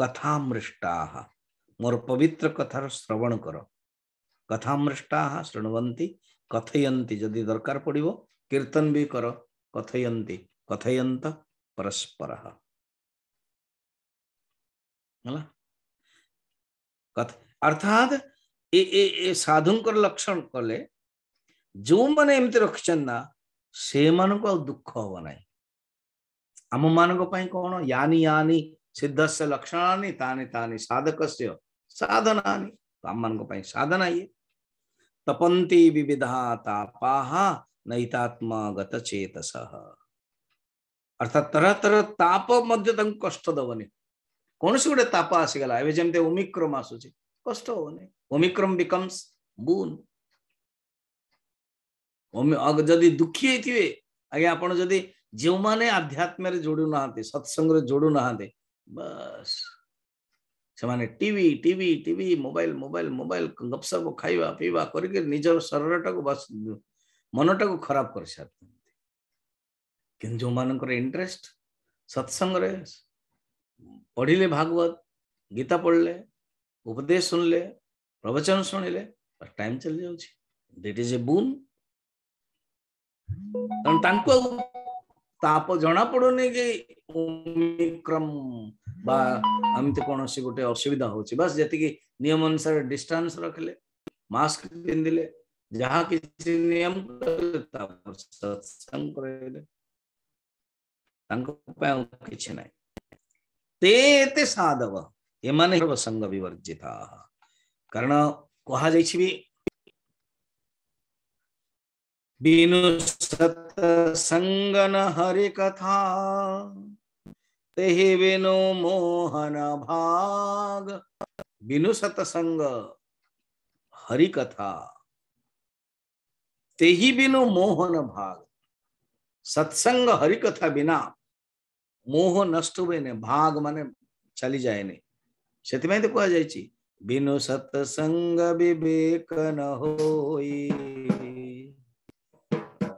कथामृष्टा मोर पवित्र कथार श्रवण कर कथामृष्टा श्रृणवंती कथयंती जदि दरकार पड़ो कीर्तन भी कर कथयंती कथयंत परस्पर है अर्थात ए, ए, ए साधुंकर लक्षण कले जो मैंने एमती ना से को दुख हम ना आम मान कौन यानी यानी सिद्ध से लक्षण तानी तानी साधक से साधना तो आम मान साधना ये तपंती विविधा तापा नैतात्मा गत चेतस अर्थात तरह तरह ताप मध्य कष्ट दबनी କୌଣସି ଗୋଟେ ତାପ ଆସିଗଲା ଏବେ ଯେମିତି ଓମିକ୍ରମ ଆସୁଛି କଷ୍ଟ ହଉନି ଓମିକ୍ରମ ବିକମ୍ସ ବୁନ୍ ଯଦି ଦୁଃଖୀ ହେଇଥିବେ ଆଜ୍ଞା ଆପଣ ଯଦି ଯେଉଁମାନେ ଆଧ୍ୟାତ୍ମରେ ଯୋଡ଼ୁ ନାହାନ୍ତି ସତ୍ସଙ୍ଗରେ ଯୋଡ଼ୁ ନାହାନ୍ତି ବାସ୍ ସେମାନେ TV TV TV mobile mobile mobile ଗପସପ ଖାଇବା ପିଇବା କରିକି ନିଜ ଶରୀରଟାକୁ ବାସ୍ ମନଟାକୁ ଖରାପ କରିସାରିଛନ୍ତି କିନ୍ତୁ ଯେଉଁମାନଙ୍କର ଇଣ୍ଟରେଷ୍ଟ ସତ୍ସଙ୍ଗରେ पढ़ी भागवत गीता पढ़ ले उपदेश सुन ले प्रवचन सुन ले पर टाइम चल जाଉଛି ଦିଟ୍ ଇଜ୍ ଏ ବୁନ୍ କାରଣ ତାଙ୍କୁ ଆଉ ତାପ ଜଣା ପଡୁନି କି ଓମିକ୍ରମ ବା ଏମିତି କୌଣସି ଗୋଟେ ଅସୁବିଧା ହଉଛି ବାସ୍ ଯେତିକି ନିୟମ ଅନୁସାରେ ଡିଷ୍ଟାନ୍ସ ରଖିଲେ ମାସ୍କ ପିନ୍ଧିଲେ ଯାହା କିଛି ନିୟମ କଲେ ତାପରେ ସତ୍ସଙ୍ଗ କରାଇଲେ ତାଙ୍କ ପାଇଁ ଆଉ କିଛି ନାହିଁ ते साधव ये मन संग विवर्जित कारण कह संगन हरि कथा मोहन भाग बिनु सतसंग हरि कथा ते बिनु मोहन भाग सत्संग हरि कथा बिना মোহ নষ্ট হুয়ে না ভাগ মানে চালি যায়নি ସେଥିପାଇଁ ତ କୁହାଯାଇଛି ବିନୁ ସତସଙ୍ଗ ବିବେକ ନ ହୋଇ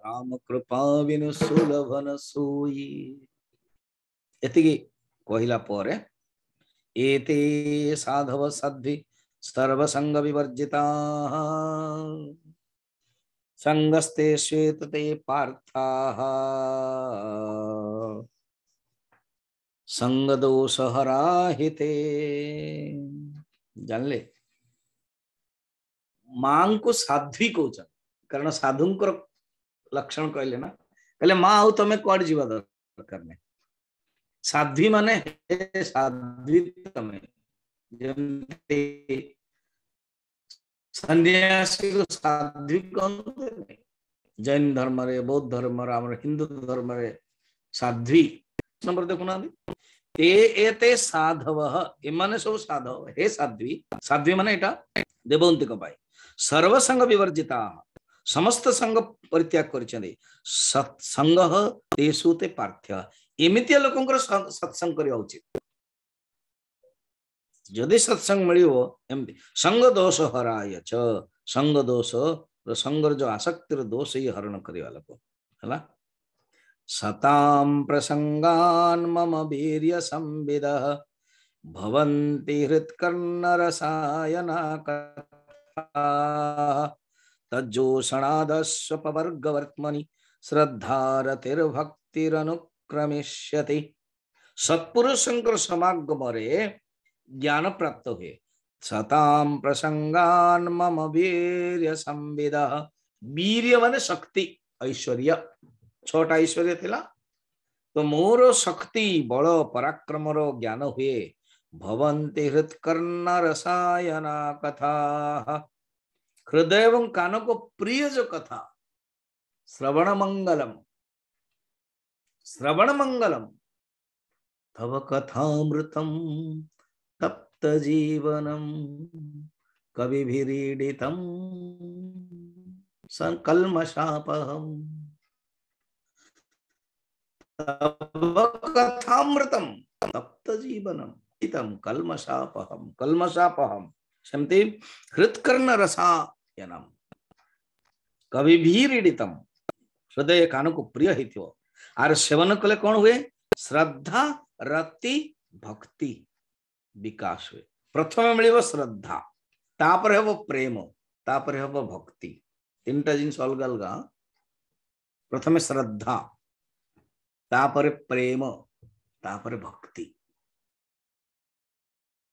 ରାମ କୃପା ବିନୁ ସୁଲଭ ନ ସୋଇ ଏତିକି କହିଲା ପରେ ଏତେ ସାଧବ ସାଧ୍ୱି ସର୍ବସଙ୍ଗ ବିବର୍ଜିତା ସଙ୍ଗସ୍ତେ ଶ୍ଵେତତେ ପାର୍ଥା संग दोष हरा हिते जान ले मां तो को साध्वी कौन कारण साधुंकर लक्षण कहले ना कहले माँ आउ तुम्हें कौन जीवा दरकार नहीं साध्वी मान साध्वी तमें सन्यासी को साध्वी कहते जैन धर्म रे बौद्ध धर्म रे हिंदू धर्म रे साध्वी नंबर ना ते एते साधवः ଏମାନେ ସବୁ ସାଧବ ହେ ସାଧ୍ୱୀ ସାଧ୍ୱୀ ମାନେ ଏଇଟା ଦେବନ୍ତୀଙ୍କ ପାଇଁ ସର୍ବସଙ୍ଗ ବିବର୍ଜିତା ସମସ୍ତ ସଙ୍ଗ ପରିତ୍ୟାଗ କରିଛନ୍ତି ସତ୍ସଙ୍ଗ ତେସୁ ତେ ପାର୍ଥ୍ୟ ଏମିତିଆ ଲୋକଙ୍କର ସତ୍ସଙ୍ଗ କରିବା ଉଚିତ ଯଦି ସତ୍ସଙ୍ଗ ମିଳିବ ଏମିତି ସଙ୍ଗ ଦୋଷ ହରାୟଛ ସଙ୍ଗ ଦୋଷ ସଙ୍ଗର ଯୋଉ ଆସକ୍ତିର ଦୋଷ ଇଏ ହରଣ କରିବା ଲୋକ ହେଲା सता प्रसंगा मम वीर्यसंविदः भवन्ति हृत्कर्णरसायनाकथाः तज्जोषणादस्वपवर्गवर्त्मनि श्रद्धारतिर्भक्तिरनुक्रमिष्यति सत्पुरुष शंकर समागम रे ज्ञान प्राप्त हुए सताम प्रसंगान मम वीर संविद वीर्य मन शक्ति ऐश्वर्य छा ऐश्वर्य तो मोर शक्ति बड़ पराक्रम र्ञान हुए भवंति हृत्कर्ण रसायना कथा हृदय कान को प्रिय जो कथा श्रवण मंगलम श्रवण मंगलम तव कथामृतम तप्त जीवनम कविड़ित कलमशापहम कथामृतम तप्त जीवनम इतम कलमशापहम कलमशापहम हृत्कर्ण रसायनम कभी भी रीडितम हृदय कान को प्रिय आर सेवन कले कौन हुए श्रद्धा रति भक्ति विकास हुए प्रथम मिल श्रद्धा तापर हम प्रेम तापर हम भक्ति तीन टा जिन अलग अलग प्रथम श्रद्धा तापर प्रेम तापर भक्ति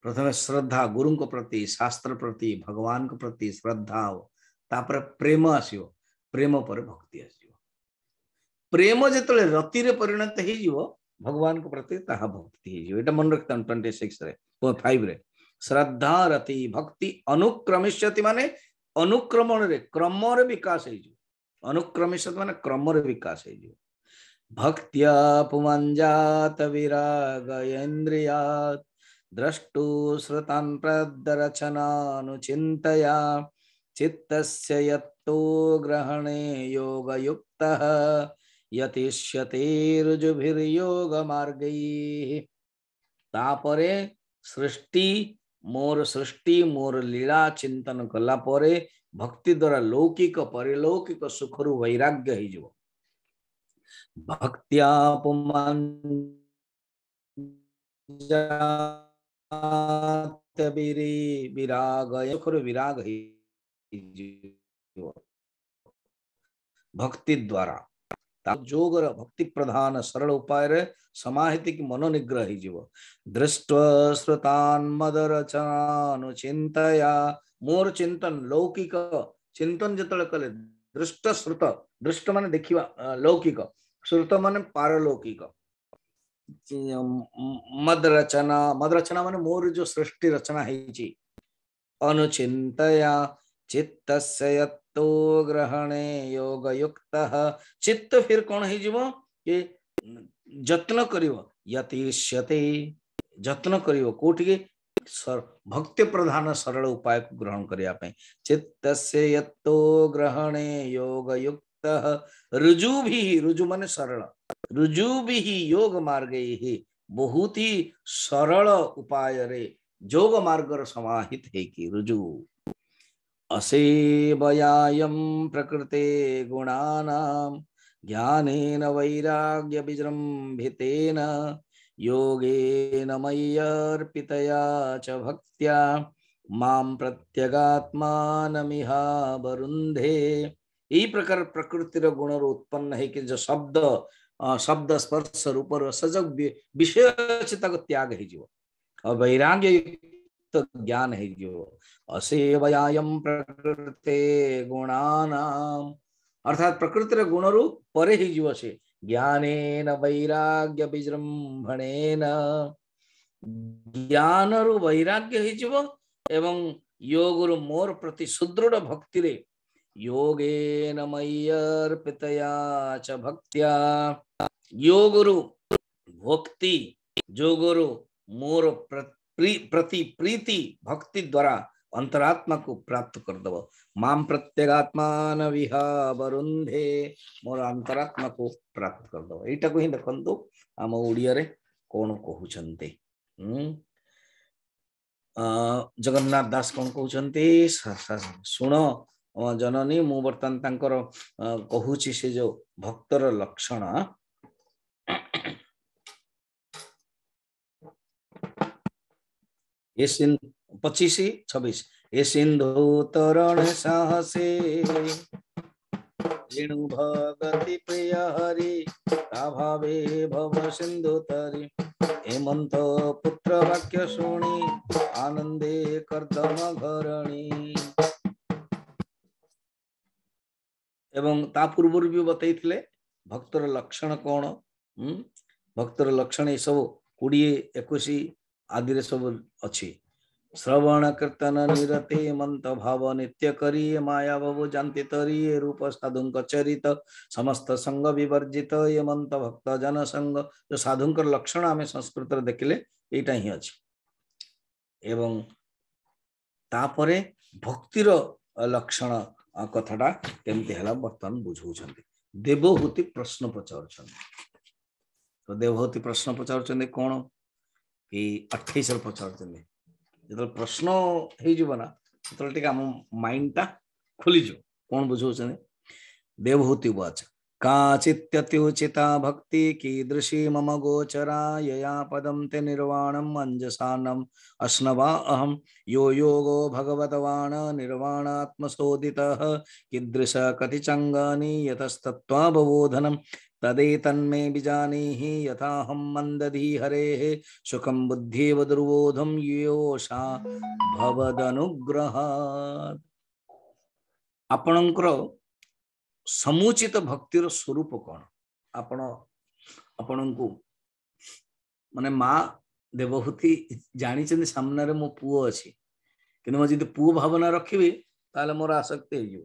प्रथम श्रद्धा गुरु को प्रति शास्त्र प्रति भगवान को प्रति श्रद्धा हो तापर प्रेम आसव प्रेम पर भक्ति आसो प्रेम जो रति परिणत हो भगवान को प्रति ताहा भक्ति ये मन रखता ट्वेंटी सिक्स फाइव रे श्रद्धा रति भक्ति अनुक्रमिष्यति माने अनुक्रमण क्रम विकास हो अनुक्रमिष्यति माने क्रम रे विकास हो विराग इंद्रिया द्रष्टु द्रष्टुश्रुतां प्रदरचनानुचिन्तया चित्तस्य यत्तो ग्रहणे योगयुक्तः यतिष्यते ऋजुभिर्योगमार्गैः तापरे सृष्टि मोर सृष्टि मोर लीला चिंतन कला भक्ति द्वारा लौकिक परिलौकिक सुखरू वैराग्य हिजो विराग भक्ति द्वारा जोग भक्ति प्रधान सरल उपाय रे समाहित की मनो निग्रह जीव दृष्ट श्रुतान मद चिंत मोर चिंतन लौकिक चिंतन जितने कले दृष्ट श्रुत दृष्ट मान देखा लौकिक श्रुत मान पारलौकिक मद रचना मद रचना मान मोर जो सृष्टि रचना है जी अनुचिंतया चित्त तो ग्रहणे योग युक्त चित्त फिर कौन है जीव ये जत्न करिव यतिष्यते जत्न करिव भक्ति प्रधान सरल उपाय को ग्रहण करने चित्त से यत्तो ग्रहणे योग युक्त रुजु भी रुजु मन सरल रुजु भी योग मार्ग ही बहुत ही सरल उपाय रे जोग मार्ग समाहित है कि रुजु असेवयायम प्रकृते गुणानाम ज्ञानेन वैराग्य विजृंभितेन योगेन मय्यर्पितया च भक्त्या मां प्रत्यगात्मानमिहा वरुन्धे ए प्रकार प्रकृति र गुणहरू उत्पन्न जो शब्द शब्द स्पर्श रूप विशेषताको त्याग युक्त ज्ञान प्रकृति गुणानाम अर्थात प्रकृति र गुणहरू परे हैजो से ज्ञानेन वैराग्य विजम्भेन ज्ञानहरू बैराग्यु मोर प्रति सुदृढ भक्तिले योगेन मय्यर्पितया च भक्त्या यो भक्ति जो गुरु मोर प्रति प्रीति भक्ति द्वारा अंतरात्मा को प्राप्त कर दो माम प्रत्येगात्मान विहा वरुंधे मोर अंतरात्मा को प्राप्त कर दो एटा को ही देखंतु आम ओडिया रे कोन कहउछन्ते हम्म? जगन्नाथ दास कौन कहते शुण ଜନନୀ ମୁଁ ବର୍ତ୍ତମାନ ତାଙ୍କର କହୁଛି ସେ ଯୋଉ ଭକ୍ତର ଲକ୍ଷଣ ଏ ସିନ୍ ପଚିଶ ଛବିଶ ଏ ସିନ୍ଧୁ ତରଣ ସାହସେ ରେଣୁ ପ୍ରିୟ ହରି হরি তাভাবে ভব সিন্ধু তরি হেমন্ত পুত্র বাক্য শুনি আনন্দে কর্দম ঘরণী ଏବଂ ତା ପୂର୍ବରୁ ବି ବତେଇଥିଲେ ଭକ୍ତର ଲକ୍ଷଣ କ'ଣ ଭକ୍ତର ଲକ୍ଷଣ ଏସବୁ କୋଡ଼ିଏ ଏକୋଇଶ ଆଦିରେ ସବୁ ଅଛି ଶ୍ରବଣ କୀର୍ତ୍ତନ ନିରତେ ମନ୍ତ ଭାବ ନିତ୍ୟ କରି ମାୟା ବାବୁ ଜାନ୍ତି ତରି ଏ ରୂପ ସାଧୁଙ୍କ ଚରିତ ସମସ୍ତ ସଙ୍ଗ ବିବର୍ଜିତ ଏ ମନ୍ତ ଭକ୍ତ ଜନ ସଙ୍ଗ ଯୋଉ ସାଧୁଙ୍କର ଲକ୍ଷଣ ଆମେ ସଂସ୍କୃତରେ ଦେଖିଲେ ଏଇଟା ହିଁ ଅଛି ଏବଂ ତାପରେ ଭକ୍ତିର ଲକ୍ଷଣ କଥାଟା କେମିତି ହେଲା ବର୍ତ୍ତମାନ ବୁଝଉଛନ୍ତି ଦେବହୂତି ପ୍ରଶ୍ନ ପଚାରୁଛନ୍ତି ତ ଦେବହୂତି ପ୍ରଶ୍ନ ପଚାରୁଛନ୍ତି କ'ଣ କି ଅଠେଇଶରେ ପଚାରୁଛନ୍ତି ଯେତେବେଳେ ପ୍ରଶ୍ନ ହେଇଯିବ ନା ସେତେବେଳେ ଟିକେ ଆମ ମାଇଣ୍ଡଟା ଖୋଲିଯିବ କ'ଣ ବୁଝଉଛନ୍ତି ଦେବହୂତି ଉବାଚ काचित्यत्युचिता भक्ति कीदृशी मम गोचरा यया पदम ते निर्वाणम अंजसानम अश्नवा अहम यो योगो भगवतवाण निर्वाणात्मसोदित कीदृश कतिचंगानी यतस्तत्वाबोधनम तदेतन्मे बीजानीहि यथाहं मंदधी हरे सुखम बुद्धिव दुर्बोधं योषा भवदनुग्रहात् ଆପଣଙ୍କର ସମୁଚିତ ଭକ୍ତିର ସ୍ୱରୂପ କ'ଣ ଆପଣ ଆପଣଙ୍କୁ ମାନେ ମା ଦେବହୂତି ଜାଣିଛନ୍ତି ସାମ୍ନାରେ ମୋ ପୁଅ ଅଛି କିନ୍ତୁ ମୁଁ ଯଦି ପୁଅ ଭାବନା ରଖିବି ତାହେଲେ ମୋର ଆସକ୍ତି ହେଇଯିବ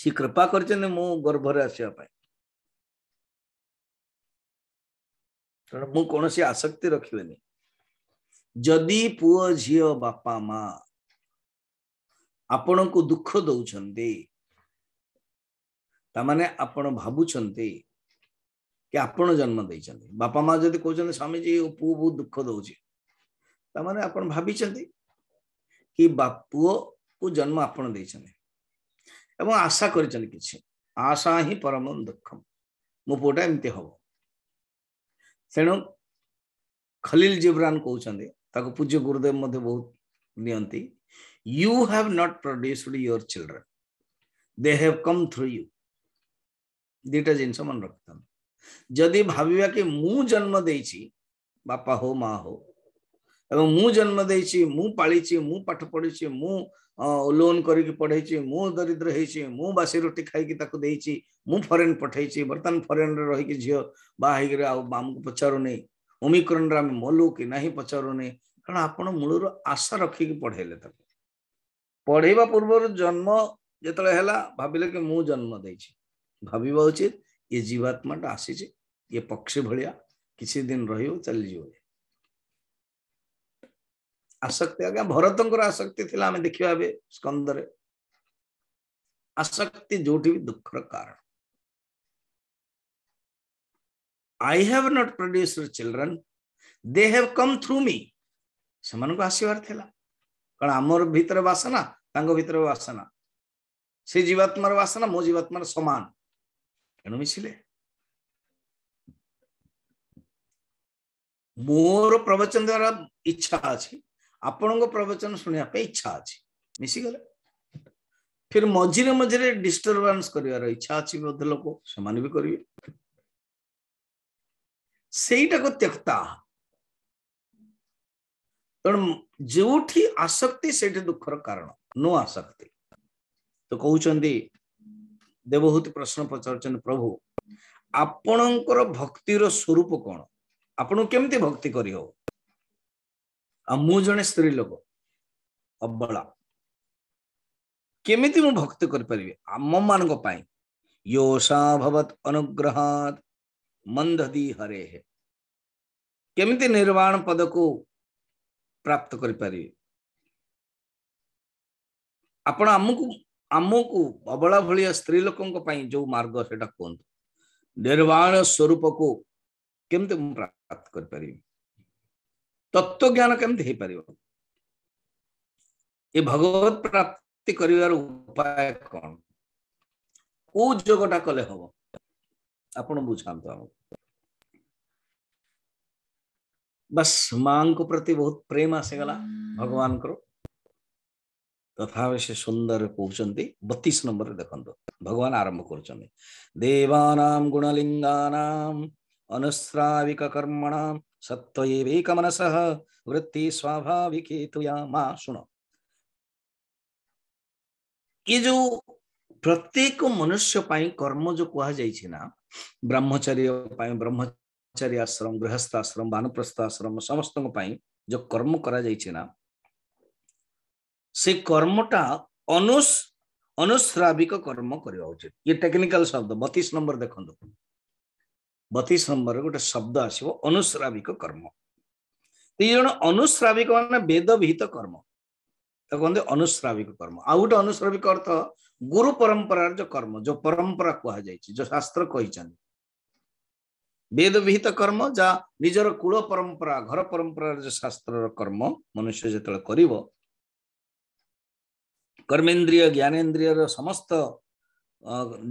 ସେ କୃପା କରିଛନ୍ତି ମୁଁ ଗର୍ଭରେ ଆସିବା ପାଇଁ କାରଣ ମୁଁ କୌଣସି ଆସକ୍ତି ରଖିବିନି ଯଦି ପୁଅ ଝିଅ ବାପା ମା ଆପଣଙ୍କୁ ଦୁଃଖ ଦଉଛନ୍ତି ତାମାନେ ଆପଣ ଭାବୁଛନ୍ତି କି ଆପଣ ଜନ୍ମ ଦେଇଛନ୍ତି ବାପା ମା ଯଦି କହୁଛନ୍ତି ସ୍ୱାମୀଜୀ ପୁଅ ବହୁତ ଦୁଃଖ ଦଉଛି ତାମାନେ ଆପଣ ଭାବିଛନ୍ତି କି ପୁଅକୁ ଜନ୍ମ ଆପଣ ଦେଇଛନ୍ତି ଏବଂ ଆଶା କରିଛନ୍ତି କିଛି ଆଶା ହିଁ ପରମ ଦୁଃଖ ମୋ ପୁଅଟା ଏମିତି ହବ ତେଣୁ ଖଲିଲ ଜିବ୍ରାନ୍ କହୁଛନ୍ତି ତାକୁ ପୂଜ୍ୟ ଗୁରୁଦେବ ମଧ୍ୟ ବହୁତ ନିଅନ୍ତି you have not produced your children they have come through you ଦୁଇଟା ଜିନିଷ ମନେ ରଖିଥାନ୍ତୁ ଯଦି ଭାବିବା କି ମୁଁ ଜନ୍ମ ଦେଇଛି ବାପା ହଉ ମା ହଉ ଏବଂ ମୁଁ ଜନ୍ମ ଦେଇଛି ମୁଁ ପାଳିଛି ମୁଁ ପାଠ ପଢ଼ିଛି ମୁଁ ଲୋନ୍ କରିକି ପଢ଼େଇଛି ମୁଁ ଦରିଦ୍ର ହେଇଛି ମୁଁ ବାସି ରୁଟି ଖାଇକି ତାକୁ ଦେଇଛି ମୁଁ ଫରେନ୍ ପଠେଇଛି ବର୍ତ୍ତମାନ ଫରେନ୍ରେ ରହିକି ଝିଅ ବାହା ହେଇକିରି ଆଉ ଆମକୁ ପଚାରୁନି ଓମିକ୍ରନ୍ରେ ଆମେ ମଲୁ କି ନାହିଁ ପଚାରୁନି କାରଣ ଆପଣ ମୂଳରୁ ଆଶା ରଖିକି ପଢ଼େଇଲେ ତାକୁ ପଢ଼େଇବା ପୂର୍ବରୁ ଜନ୍ମ ଯେତେବେଳେ ହେଲା ଭାବିଲେ କି ମୁଁ ଜନ୍ମ ଦେଇଛି भाविबा उचित ये जीवात्मा टा आसीचे ये पक्षी भलिया किसी दिन रही हो चल जियो आसक्ति आज्ञा भरतंकर आसक्ति थिला हमें देखिबा बे स्कंदरे आसक्ति जोठी भी दुखर कारण I have not producer children they have come through me समान को आशीर्वाद थिला कण अमर भीतर वासना तांगो भीतर वासना से जीवात्मार वासना मो जीवात्मार समान ଏଣୁ ମିଶିଲେ ମୋର ପ୍ରବଚନ ଦ୍ୱାରା ଇଚ୍ଛା ଅଛି ଆପଣଙ୍କ ପ୍ରବଚନ ଶୁଣିବା ପାଇଁ ଇଚ୍ଛା ଅଛି ମିଶିଗଲେ ଫେର ମଝିରେ ମଝିରେ ଡିଷ୍ଟର୍ବାନ୍ସ କରିବାର ଇଚ୍ଛା ଅଛି ବୋଧ ଲୋକ ସେମାନେ ବି କରିବେ ସେଇଟାକୁ ତ୍ୟକ୍ତା ତେଣୁ ଯେଉଁଠି ଆସକ୍ତି ସେଇଠି ଦୁଃଖର କାରଣ ନୂଆ ଆସକ୍ତି ତ କହୁଛନ୍ତି देवहूति प्रश्न पचार प्रभु आपण भक्तिर स्वरूप कौन आप भक्ति करह मुझे स्त्री लोक अबला केमी भक्ति करी आम मानी योषा भवत अनुग्रह मंदी हरे हे केमी निर्वाण पद को प्राप्त करम को आम को बबला भाया स्त्री जो मार्ग से कहते निर्वाण स्वरूप को कमी प्राप्त कर तत्वज्ञान कमी ये भगवत प्राप्ति कर उपाय कौन को जगटा कले हम आप बुझा बस माँ को प्रति बहुत प्रेम आसीगला भगवान को तथा से सुंदर कहते बतीस नंबर देखु तो। भगवान आरंभ कर देवाना गुणलिंगा अनुश्राविक सत्व सत्वेक मनस वृत्ति स्वाभाविक सुनो ये जो प्रत्येक मनुष्य पाई कर्म जो कह ना ब्रह्मचर्य ब्रह्मचर्य आश्रम गृहस्थ आश्रम बानप्रस्थ आश्रम समस्त जो कर्म करा ना से कर्मटा अनु ये टेक्निकल शब्द बतिस नम्बर देख्नु बतिस नम्बर गे शब्द आसो अनुस्रविक कर्म अनुस्रविक वेदविही कर्म अनुस्राविक कर्म आउ गए अनुश्रविक अर्थ गुरु परम्पर जो कर्म जो परम्परा जो शास्त्र वेदविही कर्म जा निजर कुल परम्परा घर परम्परा शास्त्र कर्म मनुष्य मनुष्यो क कर्मेन्द्रिय ज्ञानेन्द्रिय समस्त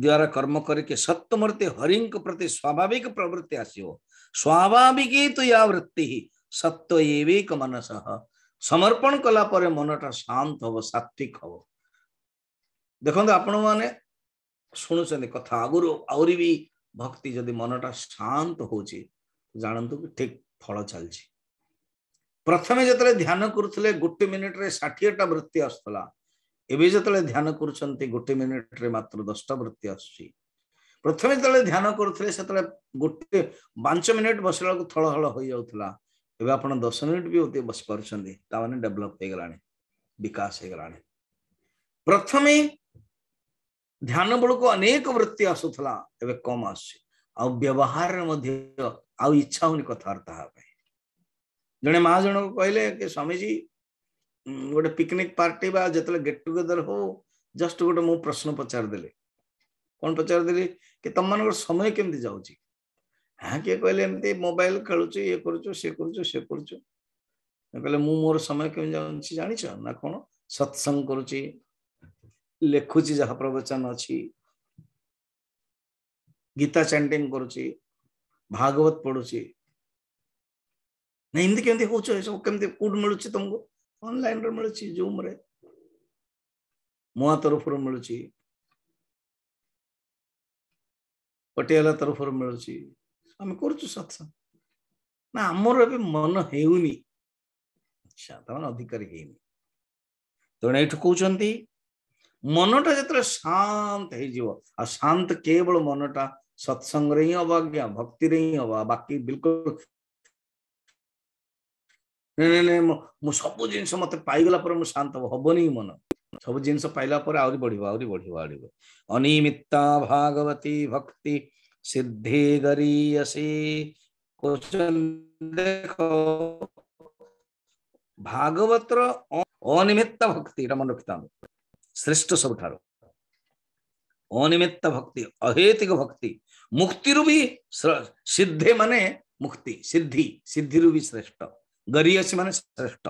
द्वारा कर्म करके सत्यमूर्ति हरि प्रति स्वाभाविक प्रवृत्ति आसो स्वाभाविक ही तो या वृत्ति ही सत्य एवेक सह समर्पण कला मन टा शांत हव सात्विक हव देख मैंने शुणु कथा आगुरी आहरी भी भक्ति जदि मनटा शांत हो जानतु कि ठीक फल चल प्रथमे जो ध्यान करुले गोटे मिनिट्रे षाठीटा वृत्ति आसला ଏବେ ଯେତେବେଳେ ଧ୍ୟାନ କରୁଛନ୍ତି ଗୋଟେ ମିନିଟରେ ମାତ୍ର ଦଶଟା ବୃତ୍ତି ଆସୁଛି ପ୍ରଥମେ ଯେତେବେଳେ ଧ୍ୟାନ କରୁଥିଲେ ସେତେବେଳେ ଗୋଟେ ପାଞ୍ଚ ମିନିଟ ବସିଲା ବେଳକୁ ଥଳହଳ ହୋଇଯାଉଥିଲା ଏବେ ଆପଣ ଦଶ ମିନିଟ ବି ବସି ପାରୁଛନ୍ତି ତାମାନେ ଡେଭଲପ୍ ହେଇଗଲାଣି ବିକାଶ ହେଇଗଲାଣି ପ୍ରଥମେ ଧ୍ୟାନ ବେଳକୁ ଅନେକ ବୃତ୍ତି ଆସୁଥିଲା ଏବେ କମ୍ ଆସୁଛି ଆଉ ବ୍ୟବହାରରେ ମଧ୍ୟ ଆଉ ଇଚ୍ଛା ହଉନି କଥାବାର୍ତ୍ତା ହେବା ପାଇଁ ଜଣେ ମା ଜଣକୁ କହିଲେ କି ସ୍ୱାମୀଜୀ ଗୋଟେ ପିକନିକ ପାର୍ଟି ବା ଯେତେବେଳେ ଗେଟ୍ ଟୁଗେଦର ହଉ ଜଷ୍ଟ ଗୋଟେ ମୁଁ ପ୍ରଶ୍ନ ପଚାରିଦେଲି କ'ଣ ପଚାରିଦେଲି କି ତମମାନଙ୍କର ସମୟ କେମିତି ଯାଉଛି ହଁ କିଏ କହିଲେ ଏମିତି ମୋବାଇଲ ଖେଳୁଛୁ ଇଏ କରୁଛୁ ସିଏ କରୁଛୁ ସିଏ କରୁଛୁ କହିଲେ ମୁଁ ମୋର ସମୟ କେମିତି ଯାଉଛି ଜାଣିଛ ନା କ'ଣ ସତସଙ୍ଗ କରୁଛି ଲେଖୁଛି ଯାହା ପ୍ରବଚନ ଅଛି ଗୀତା ଚାଣ୍ଟିଂ କରୁଛି ଭାଗବତ ପଢୁଛି ନା ଏମିତି କେମିତି ହଉଛ ଏସବୁ କେମିତି କୋଉଠି ମିଳୁଛି ତମକୁ ऑनलाइन रे मिलु छी जूम रे मुआ तरफ रे मिलु छी पटियाला तरफ रे मिलु छी हम करछु सत्संग ना हमर अभी मन हेउनी अच्छा त मन अधिकारी हेनी तने एठ कोचंती मनटा जत्र शांत हे जीव आ शांत केवल मनटा सत्संग रे ही अवज्ञा भक्ति रे ही अवा बाकी बिल्कुल ନାଇଁ ନାଇଁ ନାଇଁ ମୁଁ ସବୁ ଜିନିଷ ମତେ ପାଇଗଲା ପରେ ମୁଁ ଶାନ୍ତ ହବନି ମନ ସବୁ ଜିନିଷ ପାଇଲା ପରେ ଆହୁରି ବଢିବ ଆହୁରି ବଢିବ ଆଡ଼ିବ ଅନିମିତା ଭାଗବତୀ ଭକ୍ତି ସିଦ୍ଧି ଦେଖ ଭାଗବତର ଅନିମିତ ଭକ୍ତି ଏଟା ମନେ ରଖିଥାନ୍ତୁ ଶ୍ରେଷ୍ଠ ସବୁଠାରୁ ଅନିମିତ ଭକ୍ତି ଅହେତିକ ଭକ୍ତି ମୁକ୍ତିରୁ ବି ସିଦ୍ଧେ ମାନେ ମୁକ୍ତି ସିଦ୍ଧି ସିଦ୍ଧିରୁ ବି ଶ୍ରେଷ୍ଠ गरी अच्छी मान श्रेष्ठ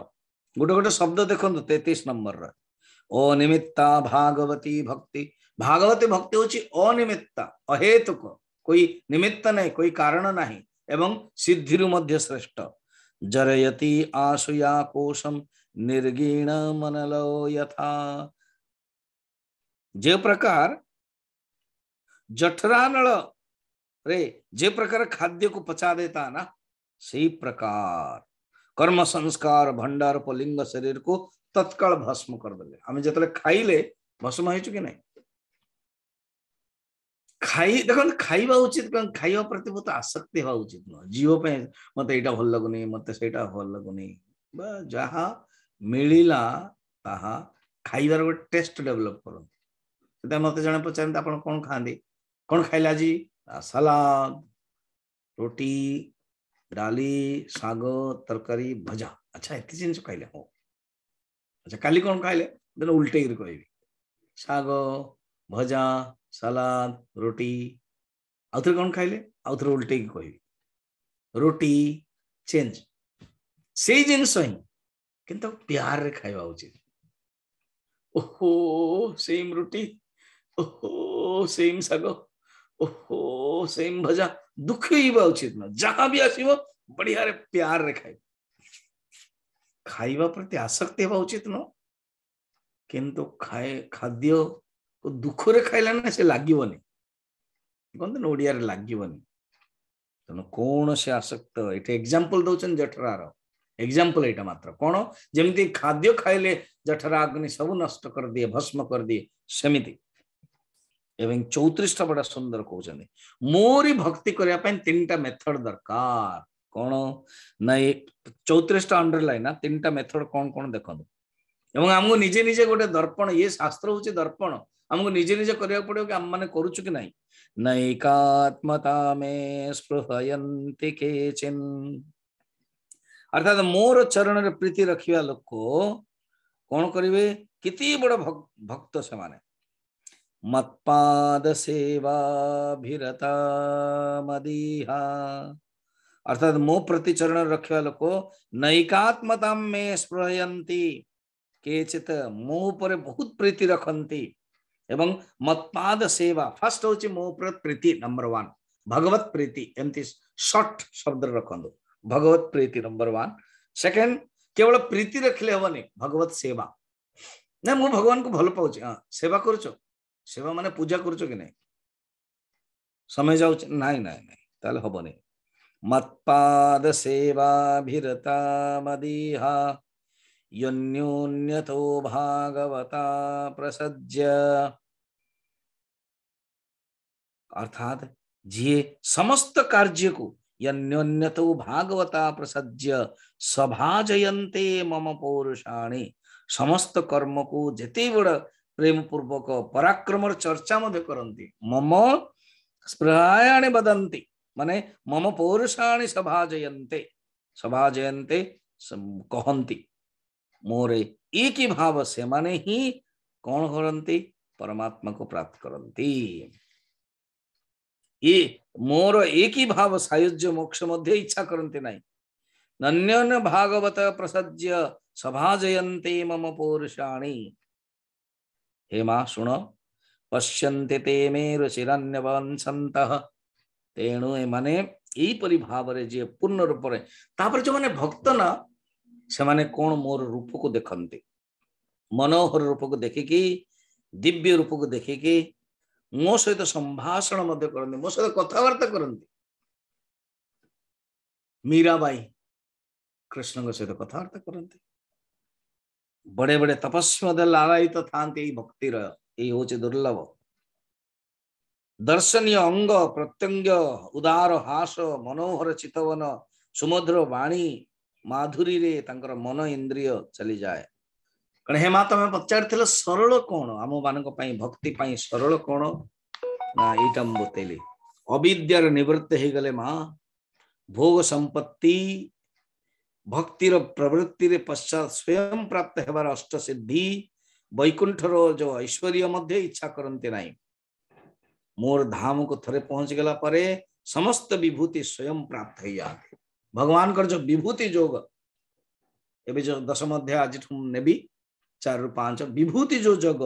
गोटे गोटे शब्द देखु तेतीस नंबर रनिमित्ता भागवती भक्ति भागवती भक्ति हूँ अनिमित्ता अहेतुक कोई निमित्त ना कोई कारण ना एवं सिद्धि श्रेष्ठ जरयती आसुया कोशम निर्गीण मनलो यथा जे प्रकार जठरानल रे जे प्रकार खाद्य को पचा देता ना सही प्रकार कर्म संस्कार भंडार पलिंग शरीर को तत्काल भस्म कर देले आम जो खाइले भस्म हो कि नहीं खाई देख खाइबा उचित खाइबा प्रति बहुत आसक्ति हवा उचित नुह जीव पे मत ये भल लगुनि मत से भल लगुनि जहा मिल खाइबार गोटे टेस्ट डेवलप कर मत जन पचार कौन खाते कौन खाइले आज सलाद रोटी डाली सागो तरकारी भजा अच्छा यति जिनिस खाइले हो अच्छा काली कौन खाइले देन उल्टे ही कहबी सागो भजा सलाद रोटी आउथरे कौन खाइले आउथरे उल्टे ही कहबी रोटी चेंज ସେଇ ଜିନିଷ ହିଁ କିନ୍ତୁ ପ୍ୟାରରେ ଖାଇବା ଉଚିତ ଓହୋ ସେମ୍ ରୁଟି ଓହୋ ସେମ୍ ଶାଗ ଓହୋ ସେମ୍ ଭଜା दुख ही वह उचित न जहां भी आसीव बड़ी हारे प्यार रे खाई खाइबा प्रति आसक्ति हेबा उचित न କିନ୍ତୁ ଖାଏ ଖାଦ୍ୟକୁ ଦୁଃଖରେ ଖାଇଲା ନା ସେ ଲାଗିବନି କହନ୍ତିନି ଓଡ଼ିଆରେ ଲାଗିବନି ତେଣୁ କୌଣସି ଆସକ୍ତ ଏଠି ଏକ୍ଜାମ୍ପଲ ଦଉଛନ୍ତି ଜଠରାର ଏକ୍ଜାମ୍ପଲ ଏଇଟା ମାତ୍ର କ'ଣ ଯେମିତି ଖାଦ୍ୟ ଖାଇଲେ ଜଠରା ଅଗ୍ନି ସବୁ ନଷ୍ଟ କରିଦିଏ ଭସ୍ମ କରିଦିଏ ସେମିତି ଏବଂ ଚଉତିରିଶଟା ବଡ ସୁନ୍ଦର କହୁଛନ୍ତି ମୋରି ଭକ୍ତି କରିବା ପାଇଁ ତିନିଟା ମେଥଡ ଦରକାର କ'ଣ ନା ଏ ଚଉତିରିଶଟା ଅଣ୍ଡରଲାଇନ୍ ନା ତିନିଟା ମେଥଡ କ'ଣ କ'ଣ ଦେଖନ୍ତୁ ଏବଂ ଆମକୁ ନିଜେ ନିଜେ ଗୋଟେ ଦର୍ପଣ ଇଏ ଶାସ୍ତ୍ର ହଉଛି ଦର୍ପଣ ଆମକୁ ନିଜେ ନିଜେ କରିବାକୁ ପଡିବ କି ଆମମାନେ କରୁଛୁ କି ନାହିଁ ନୈକାତ୍ମତା ମେ ସ୍ପୃହୟନ୍ତି କେଚିନ୍ ଅର୍ଥାତ୍ ମୋର ଚରଣରେ ପ୍ରୀତି ରଖିବା ଲୋକ କ'ଣ କରିବେ କେତେ ବଡ ଭକ୍ତ ସେମାନେ मत्पाद सेवाभिरता मदीहा अर्थात मो प्रति चरण रख लोको नैकात्मता में स्पृहती केचित मो पर बहुत प्रीति रखती एवं मत्पाद सेवा फर्स्ट हूँ मो प्रति प्रीति नंबर वन भगवत प्रीति एमती सट शब्द रखु भगवत प्रीति नंबर वन सेकेंड केवल प्रीति रखिले हेनी भगवत सेवा ना मु भगवान को भल पाऊ हाँ सेवा करुच शिव मान पूजा कर समय जाऊ नाई ना ना हम नहीं मत्पाद सेवाभिरता मदीहा भागवता प्रसज्य अर्थात जी समस्त कार्य को योन्यतो भागवता प्रसज्य सभाजयन्ते मम पौरुषाणी समस्त कर्म को जिते बड़ प्रेम पूर्वक पराक्रम चर्चा करती मम स्पृहायाणी बदती माने मम पौरुषाणी सभा जयंते कहती मोरे एक ही भाव से माने ही कौन करती परमात्मा को प्राप्त करती ये मोर एक ही भाव सायुज्य मोक्ष मध्य इच्छा करती ना नन्यन भागवत प्रसज्य सभाजयन्ते मम पौरुषाणी हे मा शृण পশ্যন্তে তে মে রচিরণ্যবঞ্চন্ত তেণু এমানে এইপরি ভাবরে যিয়ে পূর্ণ রূপরে তাপরে যে ভক্ত না সেমানে কোন মোর রূপকু দেখন্তি মনোহর রূপকু দেখিকি দিব্য রূপকু দেখিকি ମୋ ସହିତ ସମ୍ଭାଷଣ ମଧ୍ୟ କରନ୍ତି ମୋ ସହିତ କଥାବାର୍ତ୍ତା କରନ୍ତି ମୀରାବାଇ କୃଷ୍ଣଙ୍କ ସହିତ କଥାବାର୍ତ୍ତା କରନ୍ତି ବଡ଼େ ବଡ଼େ ତପସ୍ୱୀ ମଧ୍ୟ ଲାଳାୟିତ ଥାନ୍ତି ଏଇ ଭକ୍ତିର ଏଇ ହଉଛି ଦୁର୍ଲଭ ଦର୍ଶନୀୟ ଅଙ୍ଗ ପ୍ରତ୍ୟଙ୍ଗ ଉଦାର ହାସ ମନୋହର ଚିତବନ ସୁମଧୁର ବାଣୀ ମାଧୁରୀରେ ତାଙ୍କର ମନ ଇନ୍ଦ୍ରିୟ ଚାଲିଯାଏ କାରଣ ହେମା ତମେ ପଚାରିଥିଲ ସରଳ କଣ ଆମ ମାନଙ୍କ ପାଇଁ ଭକ୍ତି ପାଇଁ ସରଳ କଣ ନା ଏଇଟା ମୁଁ ବତେଇଲି ଅବିଦ୍ୟାର ନିବୃତ୍ତି ହେଇଗଲେ ମା ଭୋଗ ସମ୍ପତ୍ତି भक्तिर प्रवृत्तिर पश्चात स्वयं प्राप्त हेबार अष्ट सिद्धि ବୈକୁଣ୍ଠର ଯୋଉ ଐଶ୍ୱର୍ଯ୍ୟ ମଧ୍ୟ ଇଚ୍ଛା କରନ୍ତି ନାହିଁ ମୋର ଧାମକୁ ଥରେ ପହଞ୍ଚିଗଲା ପରେ ସମସ୍ତ ବିଭୂତି ସ୍ୱୟଂ ପ୍ରାପ୍ତ ହେଇଯାଆନ୍ତି ଭଗବାନଙ୍କର ଯୋଉ ବିଭୂତି ଯୋଗ ଏବେ ଯୋଉ ଦଶମ ଅଧ୍ୟାୟ ଆଜିଠୁ ମୁଁ ନେବି ଚାରିରୁ ପାଞ୍ଚ ବିଭୂତି ଯୋଉ ଯୋଗ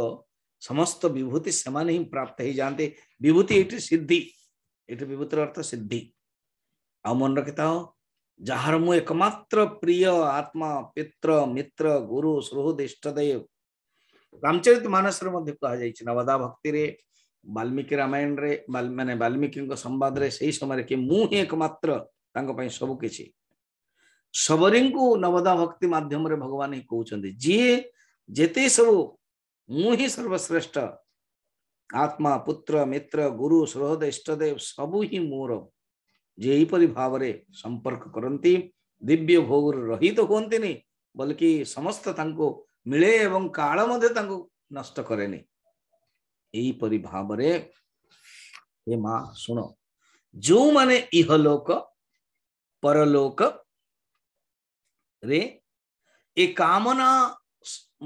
ସମସ୍ତ ବିଭୂତି ସେମାନେ ହିଁ ପ୍ରାପ୍ତ ହେଇଯାଆନ୍ତି ବିଭୂତି ଏଠି ସିଦ୍ଧି ଏଠି ବିଭୂତିର ଅର୍ଥ ସିଦ୍ଧି ଆଉ ମନେ ରଖିଥାଅ যাহার মু একমাত্র প্রিয় আত্মা পিত্র মিত্র গুরু সুহৃদ ইষ্টদেব রামচরিত মানসরে মধ্যে কুহযাইছে নবদা ভক্তিরে বাল্মীকি রামায়ণরে মানে বাল্মীকিଙ୍କ ସମ୍ବାଦରେ ସେହି ସମୟରେ କି ମୁଁ ହିଁ ଏକମାତ୍ର ତାଙ୍କ ପାଇଁ ସବୁ କିଛି ଶବରୀଙ୍କୁ ନବଦା ଭକ୍ତି ମାଧ୍ୟମରେ ଭଗବାନ ହିଁ କହୁଛନ୍ତି ଯିଏ ଯେତେ ସବୁ ମୁଁ ହିଁ ସର୍ବଶ୍ରେଷ୍ଠ ଆତ୍ମା ପୁତ୍ର ମିତ୍ର ଗୁରୁ ସହୃଦ ଇଷ୍ଟଦେବ ସବୁ ହିଁ ମୋର जेपरि भाव संपर्क करती दिव्य भोग रहित तो हमें बल्कि समस्त मिले एवं काल नष्ट कैनि यहीपरि शुण जो मैंने इहलोक परलोक रे ए कामना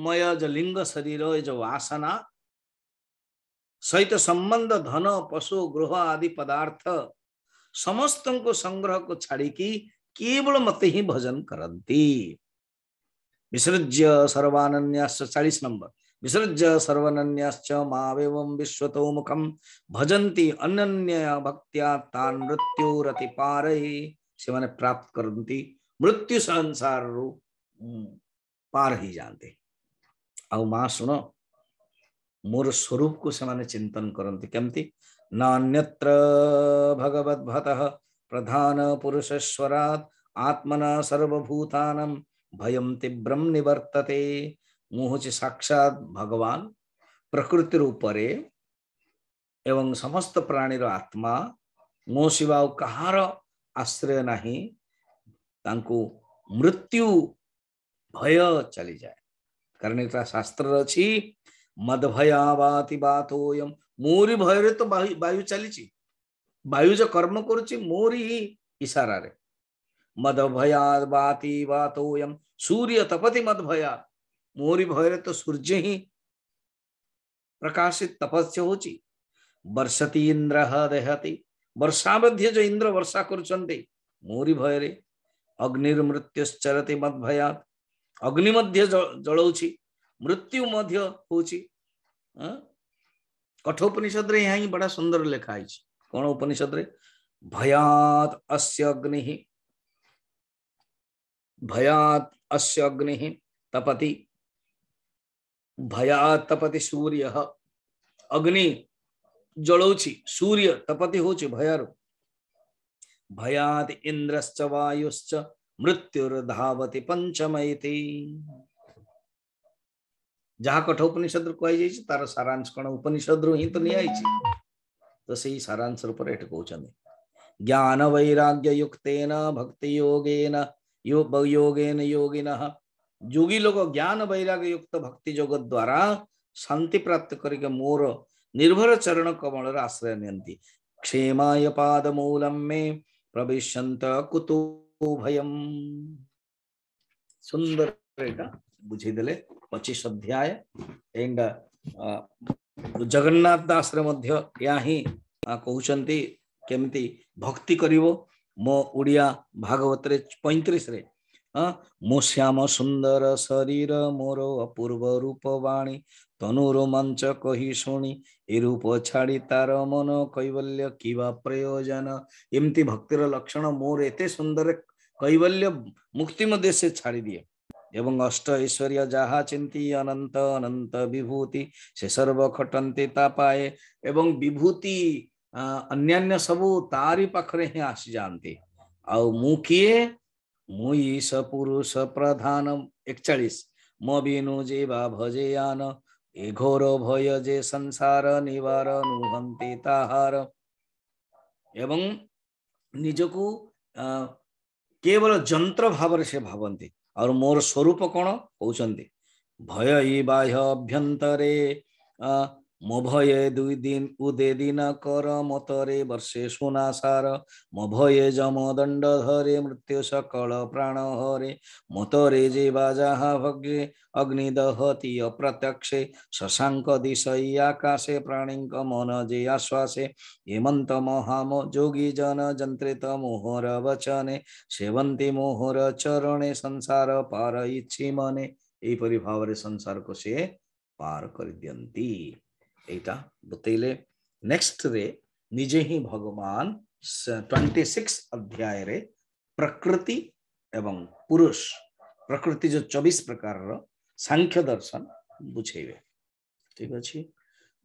मय जो लिंग शरीर ए जो वासना सहित संबंध धन पशु गृह आदि पदार्थ समस्त संग्रह को छाड़ी केवल मत ही भजन करती विसृज्य सर्वान्यास चालीस नंबर विसृज्य सर्वन्यास मावेवम विश्वतो मुखम भजन्ति अन्य भक्तिया तान मृत्यु रति पारही से मैंने प्राप्त करती मृत्यु संसार रूप पार ही जानते ଆଉ ମା ଶୁଣ ମୋର ସ୍ୱରୂପକୁ ସେମାନେ ଚିନ୍ତନ କରନ୍ତି କେମିତି नान्यत्र भगवद्भतः प्रधानपुरुषेश्वरात् आत्मना सर्वभूतानां भयं तीव्रं निवर्तते मुहुचि साक्षात भगवान प्रकृति एवं समस्त प्राणीर आत्मा ମୋ ଶିବା ଆଉ କାହାର ଆଶ୍ରୟ ନାହିଁ ତାଙ୍କୁ ମୃତ୍ୟୁ ଭୟ ଚାଲିଯାଏ କାରଣ ଏଇଟା ଶାସ୍ତ୍ରରେ ଅଛି ମଦଭୟାବାତି ବାତୋୟମ मोरी भय तो वायु चली वायु जो कर्म मोरी इशारा रे मद भयाद बाती बातोयम सूर्य तपति मद भया मोरी भय तो सूर्य ही प्रकाशित तपस्या हूँ बर्षती इंद्र देहती वर्षा मध्य जो इंद्र वर्षा करोरी भय रे अग्निर्मृत्यु चरती मद भयाद अग्नि जलाऊ मृत्यु मध्य हूँ कठोपनिषद यहाँ बड़ा सुंदर लिखा है कौन उपनिषद भयात अस्य अग्नि भयात अस्य अग्नि तपति भयात तपति सूर्य अग्नि जलौछि सूर्य तपति होछि भयर भयात इंद्रश्च वायुश्च मृत्युर्धावति पंचमयति जहाँ कठ उपनिषद कई तार तो तो सारांश कौन उपनिषद रू तो नि तो से सारांश रूप से कहते ज्ञान वैराग्य युक्त भक्ति योगेन यो योगेन योगिन लोग ज्ञान वैराग्य युक्त भक्ति योग द्वारा शांति प्राप्त करके मोर निर्भर चरण कमल आश्रय नि क्षेमाय पाद मूलम मे प्रवेश कुतूभयम सुंदर बुझेदे पचीस अध्याय एंड जगन्नाथ दास ही कहते केमी भक्ति कर मो उड़िया भागवत पैंतीस मो श्याम सुंदर शरीर मोर अपूर्व रूप वाणी तनु रोमांच कही शुणी ए रूप छाड़ी तार मन कैवल्य क्या प्रयोजन एमती भक्तिर लक्षण मोर एत सुंदर कैवल्य मुक्ति मध्य से छाड़ी दिए এবং অষ্ট ঐশ্বর্য যাহা চিন্তি অনন্ত অনন্ত বিভূতি সে সর্ব খটন্তি তা পায়ে এবং বিভূতি ଅନ୍ୟାନ୍ୟ ସବୁ ତାରି ପାଖରେ ହିଁ ଆସିଯାଆନ୍ତି ଆଉ ମୁଁ କିଏ ମୁଁ ଇସ ପୁରୁଷ ପ୍ରଧାନ ଏକଚାଳିଶ ମୋ ବିନୁ ଜୀବା ଭଜେୟାନ ଏ ଘୋର ଭୟ ଯେ ସଂସାର ନିବାର ନୁହନ୍ତି ତାହାର ଏବଂ ନିଜକୁ କେବଳ ଯନ୍ତ୍ର ଭାବରେ ସେ ଭାବନ୍ତି और मोर स्वरूप कि भयवाह्य अभ्यन्तरे মোভয়ে দুই দিন উদে দিন কর মতরে বর্ষে সুনাসার মোভয়ে যম দণ্ড ধরে মৃত্যু সকল প্রাণ হরে মতরে যে যাহা ভগ্রে অগ্নি দহতি অপ্রত্যক্ষে শশাঙ্ক দিশই আকাশে প্রাণীঙ্ক মন যে আশ্বাসে হেমন্ত মহাম যোগী জন যন্ত্রিত মোহর বচনে সেবন্তি মোহর চরণে সংসার পার ইচ্ছি মনে এইপরি ভাবরে সংসারକୁ ସେ ପାର କରିଦିଅନ୍ତି data butile next re निजे ही भगवान 26 अध्याय रे प्रकृति एवं पुरुष प्रकृति जो 24 प्रकार सांख्य दर्शन बुझेबे ठीक अच्छे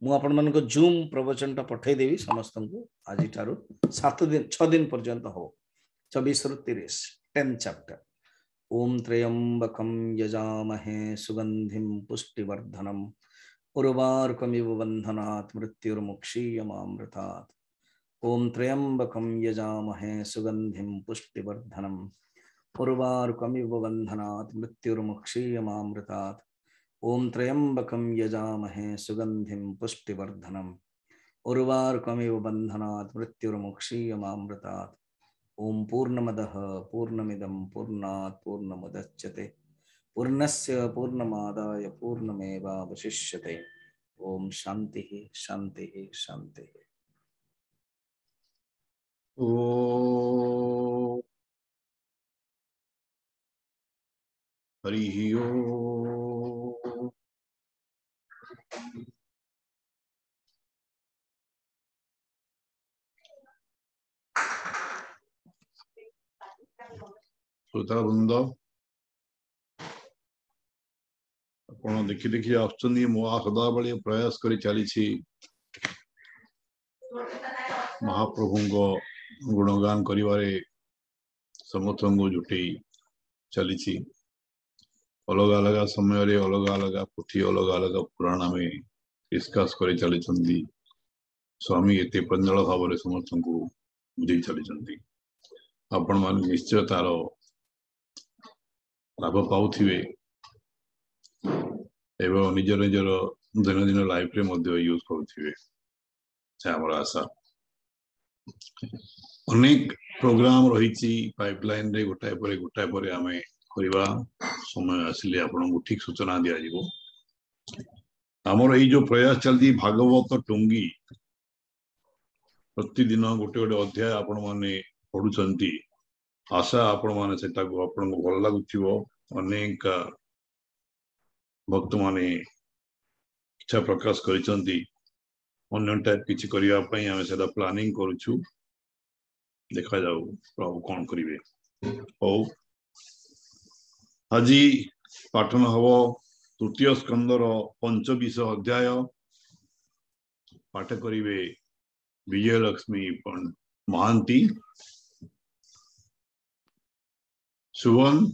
ମୁଁ ଆପଣମାନଙ୍କୁ ଜୁମ୍ ପ୍ରବଚନଟା ପଠେଇଦେବି ସମସ୍ତଙ୍କୁ ଆଜିଠାରୁ ସାତ दिन ଛଅ ଦିନ ପର୍ଯ୍ୟନ୍ତ ହବ ଚବିଶରୁ ତିରିଶ ଟେନ୍ ଚାପ୍ଟର ओम ତ୍ରୟମ୍ବକମ୍ यजामहे ସୁଗନ୍ଧିମ୍ ପୁଷ୍ଟିବର୍ଦ୍ଧନମ୍ उर्वार्कमिव बन्धनात् मृत्युर्मुक्षीयमामृतात् ॐ त्र्यम्बकं यजामहे सुगन्धिं पुष्टिवर्धनम् उर्वारुकमिव बन्धनात् मृत्युर्मुक्षीयमामृतात् ॐ त्र्यम्बकं यजामहे सुगन्धिं पुष्टिवर्धनम् उर्वारुकमिव बन्धनात् मृत्युर्मुक्षीयमामृतात् ॐ पूर्णमद पूर्णमिदं पूर्णात् पूर्णमुदच्यते पूर्णस्य पूर्णमादाय पूर्णमेवावशिष्यते ओम शांति शांति शांति हरि ओ श्रोता वृंदो ଆପଣ ଦେଖି ଦେଖି ଆସୁଛନ୍ତି ମୋ ଆଖଦା ଭଳି ପ୍ରୟାସ କରି ଚାଲିଛି ମହାପ୍ରଭୁଙ୍କ ଗୁଣଗାନ କରିବାରେ ସମସ୍ତଙ୍କୁ ଜୁଟେଇ ଚାଲିଛି ଅଲଗା ଅଲଗା ସମୟରେ ଅଲଗା ଅଲଗା ପୁଠି ଅଲଗା ଅଲଗା ପୁରାଣ ଆମେ ଡିସକସ୍ କରି ଚାଲିଛନ୍ତି ସ୍ୱାମୀ ଏତେ ପ୍ରଞ୍ଜଳ ଭାବରେ ସମସ୍ତଙ୍କୁ ବୁଝେଇ ଚାଲିଛନ୍ତି ଆପଣମାନେ ନିଶ୍ଚୟ ତାର ଲାଭ ପାଉଥିବେ ଏବଂ ନିଜ ନିଜର ଦୈନନ୍ଦିନ ଲାଇଫରେ ମଧ୍ୟ ୟୁଜ୍ କରୁଥିବେ ସେ ଆମର ଆଶା ଅନେକ ପ୍ରୋଗ୍ରାମ ରହିଛି ପାଇପଲାଇନରେ ଗୋଟାଏ ପରେ ଗୋଟାଏ ପରେ ଆମେ କରିବା ସମୟ ଆସିଲେ ଆପଣଙ୍କୁ ଠିକ ସୂଚନା ଦିଆଯିବ ଆମର ଏଇ ଯୋଉ ପ୍ରୟାସ ଚାଲିଛି ଭାଗବତ ଟୁଙ୍ଗି ପ୍ରତିଦିନ ଗୋଟେ ଗୋଟେ ଅଧ୍ୟାୟ ଆପଣମାନେ ପଢୁଛନ୍ତି ଆଶା ଆପଣମାନେ ସେଟାକୁ ଆପଣଙ୍କୁ ଭଲ ଲାଗୁଥିବ ଅନେକ भक्त मान इच्छा प्रकाश कर प्लानिंग कर देखा जाऊ प्रभु कौन करे हौ आज पाठन हब तृतीय स्कंदर पंचविश अध्याय पाठ करे विजयलक्ष्मी महांती शुभम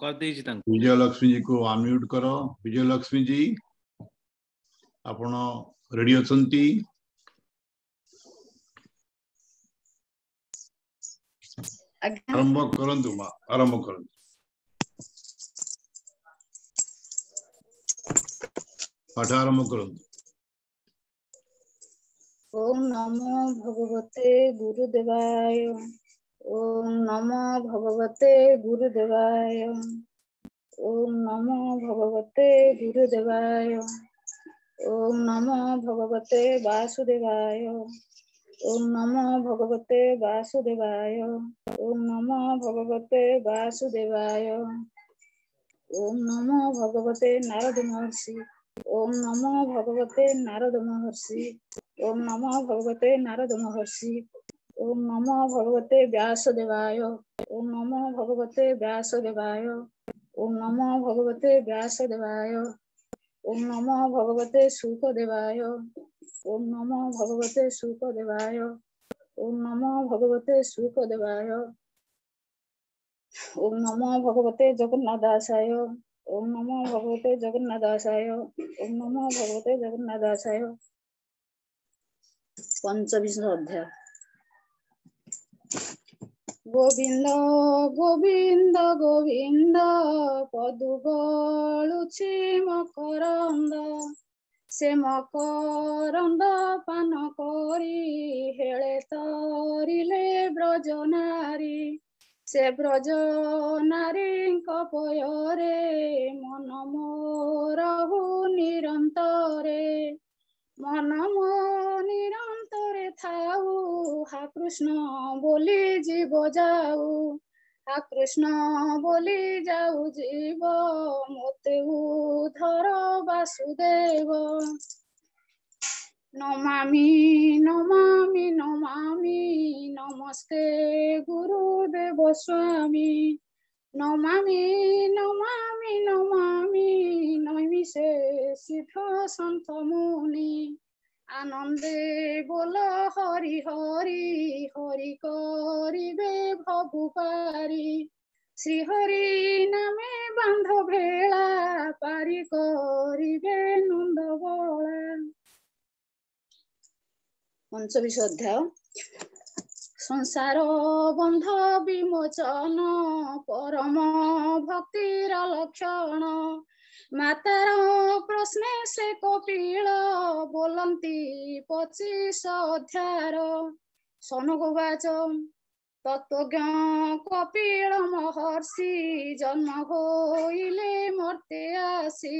କହିଦେଇଛି ତାଙ୍କୁ ବିଜୟଲକ୍ଷ୍ମୀଜୀ କୁ ଅନମ୍ୟୁଟ୍ କର ବିଜୟଲକ୍ଷ୍ମୀଜୀ ଆପଣ ରେଡି ଅଛନ୍ତି ଆରମ୍ଭ କରନ୍ତୁ ମା ଆରମ୍ଭ କରନ୍ତୁ ପାଠ ଆରମ୍ଭ କରନ୍ତୁ ଓମ୍ ନମୋ ଭଗବତେ ଗୁରୁଦେବାୟ ओम नमो भगवते गुरुदेवाय ओम नमो भगवते गुरुदेवाय ओम नमो भगवते वासुदेवाय ओम नमो भगवते वासुदेवाय ओम नमो भगवते वासुदेवाय ओम नमो भगवते नारद महर्षि ओम नमो भगवते नारद महर्षि ओम नमो भगवते नारद महर्षि ओम नमो भगवते व्यासदेवाय ओम नमो भगवते व्यासदेवाय ओम नमो भगवते व्यासदेवाय ओम नमो भगवते सुखदेवाय ओम नमो भगवते सुखदेवाय ओम नमो भगवते सुखदेवाय ओम नमो भगवते जगन्नाथासाय ओम नमो भगवते जगन्नाथासाय ओम नमो भगवते जगन्नाथासाय पंचविंश अध्याय গোবিন্দ গোবিন্দ গোবিন্দ পদুগলুছি মকরন্দ সে মকরন্দ পান করি হেলে তরিলে ব্রজ নারী সে ব্রজ নারীঙ্ক পয়রে মন মোর নিরন্তরে মন নিরন্ত অন্তরে থাউ হা কৃষ্ণ বলি জীব যাও হা কৃষ্ণ বলি যাও জীব মতে উধর বাসুদেব নমামি নমামি নমামি নমস্তে গুরুদেব স্বামী নমামি নমামি নমামি নৈমিষে সিদ্ধ সন্ত মুনি আনন্দে বল হরি হরি হরি করিবে ভবু পারি শ্রী হরি নামে বান্ধ ভেলা পারি করিবে নন্দ বলা পঞ্চবিশ অধ্যায় সংসার বন্ধ বিমোচন পরম ভক্তির লক্ষণ मातरौ प्रश्नेशे कोपिळ बोलन्ति पचिस अध्यार सनुगोवाच তত্ত্বজ্ঞ কপিল মহর্ষি জন্ম হইলে মর্তে আসি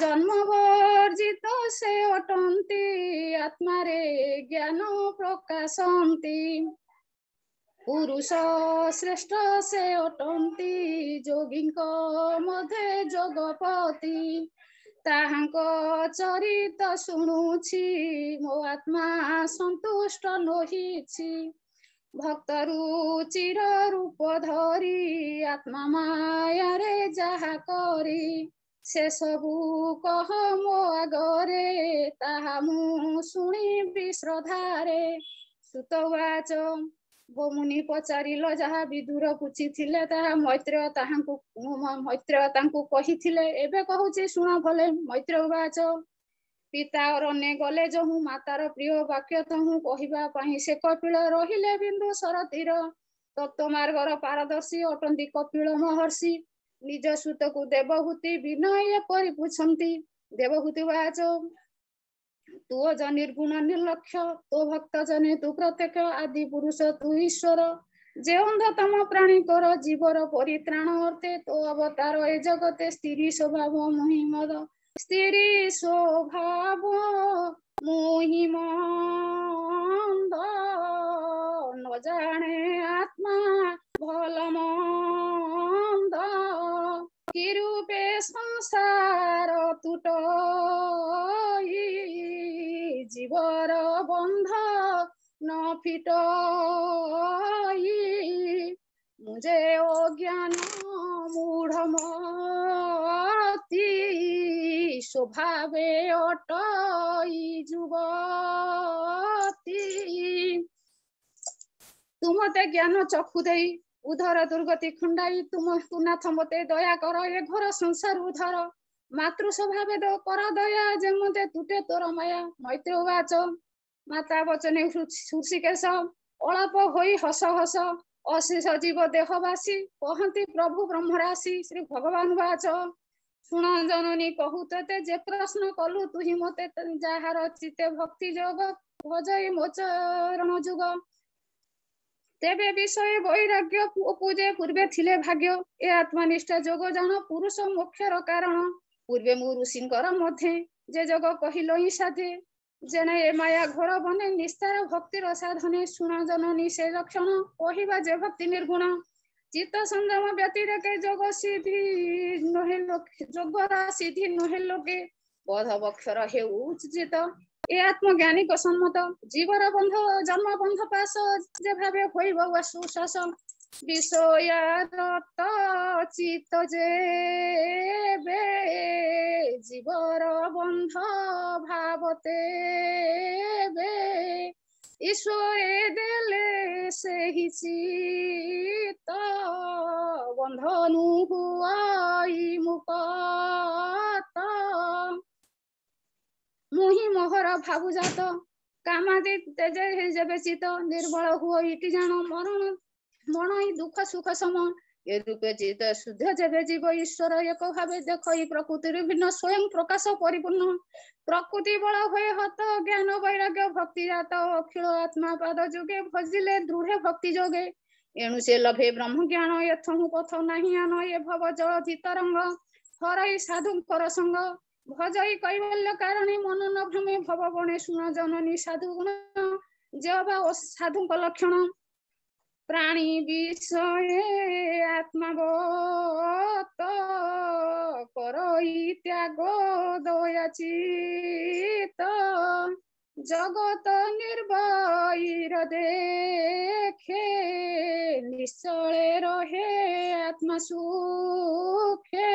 জন্মবর্জিত সে অটন্তি আত্মারে জ্ঞান প্রকাশন্তি পুরুষ শ্রেষ্ঠ সে অটন্তি যোগীଙ୍କ ମଧ୍ୟେ ଯୋଗପତି ତାହାଙ୍କ ଚରିତ ଶୁଣୁଛି ମୋ ଆତ୍ମା ସନ୍ତୁଷ୍ଟ ନୋହିଛି ଭକ୍ତରୁ ଚିର ରୂପ ଧରି ଆତ୍ମା ମାୟାରେ ଯାହା କରି ସେ ସବୁ କହ ମୋ ଆଗରେ ତାହା ମୁଁ ଶୁଣିବି ଶ୍ରଦ୍ଧାରେ ସୁତବାଚ ଗୋମୁନି ପଚାରିଲ ଯାହା ବିଦୁର ଥିଲେ ତାହା ମୈତ୍ର ତାହାଙ୍କୁ ମୈତ୍ର ତାଙ୍କୁ କହିଥିଲେ ଏବେ କହୁଛି ଶୁଣ ଭଲେ ମୈତ୍ର ବାଚ ପିତା ରନେ ଗଲେ ଯହୁଁ ମାତାର ପ୍ରିୟ ବାକ୍ୟ ତହୁଁ କହିବା ପାଇଁ ସେ କପିଳ ରହିଲେ ବିନ୍ଦୁ ସରତୀର ତତ୍ତ୍ୱ ମାର୍ଗର ପାରଦର୍ଶୀ ଅଟନ୍ତି କପିଳ ମହର୍ଷି ନିଜ ସୂତକୁ ଦେବହୂତି ବିନୟ ପରି ବୁଝନ୍ତି ଦେବହୂତି ବାଚ तू ज निर्गुण निर्लक्ष तो भक्त जने तू प्रत्यक्ष आदि पुरुष तू ईश्वर যে অন্ধতম প্রাণীকর জীবর পরিত্রাণ অর্থে তো অবতার এ জগতে স্ত্রী স্বভাব মহিমদ স্ত্রী স্বভাব মহিম জানে আত্মা ভলমন্দ কিরূপে সংসার তুট জীবর বন্ধ ন ফিট মুজে অজ্ঞান মূঢ়মতি স্বভাবে অটই যুবতী তুমতে জ্ঞান চক্ষু দেই উদ্ধার দুর্গতি খুণ্ডাই তুম তুনাথ মতে দয়া কর এ ঘর সংসার উদ্ধার মাতৃ স্বভাবে দয়া যে মতে তুটে তোর মায়া মৈত্র বাচ মাতা বচনে ঋষিকেশ অল্প হই হস হস অশেষ জীব দেহবাসী কহতি প্রভু ব্রহ্মরাশি শ্রী ভগবান বাচ শুণ জননী কহুততে যে প্রশ্ন কলু তুই মতে যাহার চিতে ভক্তি যোগ ভজ মোচরণ যুগ তেবে বিষয়ে বৈরাগ্য পূজে পূর্বে থিলে ভাগ্য এ আত্মনিষ্ঠা যোগ জান পুরুষ মুখ্যর কারণ পূর্বে মু ঋষিঙ্কর মধ্যে যে যোগ কহিল সাথে জেনে এ মায়া ঘর বনে নিস্তার ভক্তির সাধনে শুণ জননী সে লক্ষণ কহিবা যে ভক্তি নির্গুণ চিত্ত সংযম ব্যতিরেকে যোগ সিদ্ধি নহে লোক যোগ সিদ্ধি নহে লোকে বধ বক্ষর হেউ উচিত এ আত্মজ্ঞানী সম্মত জীবর বন্ধ জন্ম বন্ধ পাশ যেভাবে হইব সুশাসন বিষয়ারত চিত যে জীবর বন্ধ ভাবতে বে ঈশ্বরে দেলে সেহি চিত বন্ধ নুহুয়াই মুকত ମୁହିଁ ମୋହର ଭାବୁଜାତ କାମାଦି ତେଜେ ଯେବେ ଚିତ ନିର୍ମଳ ହୁଅ ଇଟି ଜାଣ ମରଣ ମଣ ଇ ଦୁଃଖ ସୁଖ ସମ ଏ ରୂପେ ଚିତ ଶୁଦ୍ଧ ଯେବେ ଜୀବ ଈଶ୍ୱର ଏକ ଭାବେ ଦେଖ ଇ ପ୍ରକୃତିରେ ଭିନ୍ନ ସ୍ଵୟଂ ପ୍ରକାଶ ପରିପୂର୍ଣ୍ଣ ପ୍ରକୃତି ବଳ ହୁଏ ହତ ଜ୍ଞାନ ବୈରାଗ୍ୟ ଭକ୍ତି ଜାତ ଅଖିଳ ଆତ୍ମା ପାଦ ଯୋଗେ ଭଜିଲେ ଦୃଢ ଭକ୍ତି ଯୋଗେ ଏଣୁ ସେ ଲଭେ ବ୍ରହ୍ମ ଜ୍ଞାନ ଏଥମୁ ପଥ ନାହିଁ ଆନ ଏ ଭବ ଜଳ ଧୀତରଙ୍ଗ ହରଇ ସାଧୁଙ୍କର ସଙ୍ଗ ভজই কৈবল্য কারণে মনন মনোনভ্রমে ভবগণে শুন জননী সাধু গুণ বা সাধুঙ্ক লক্ষণ প্রাণী বিষয়ে আত্মাবত করই ত্যাগ দয়াচিত জগত নির্বৈর দেখে নিশ্চলে রহে আত্মা সুখে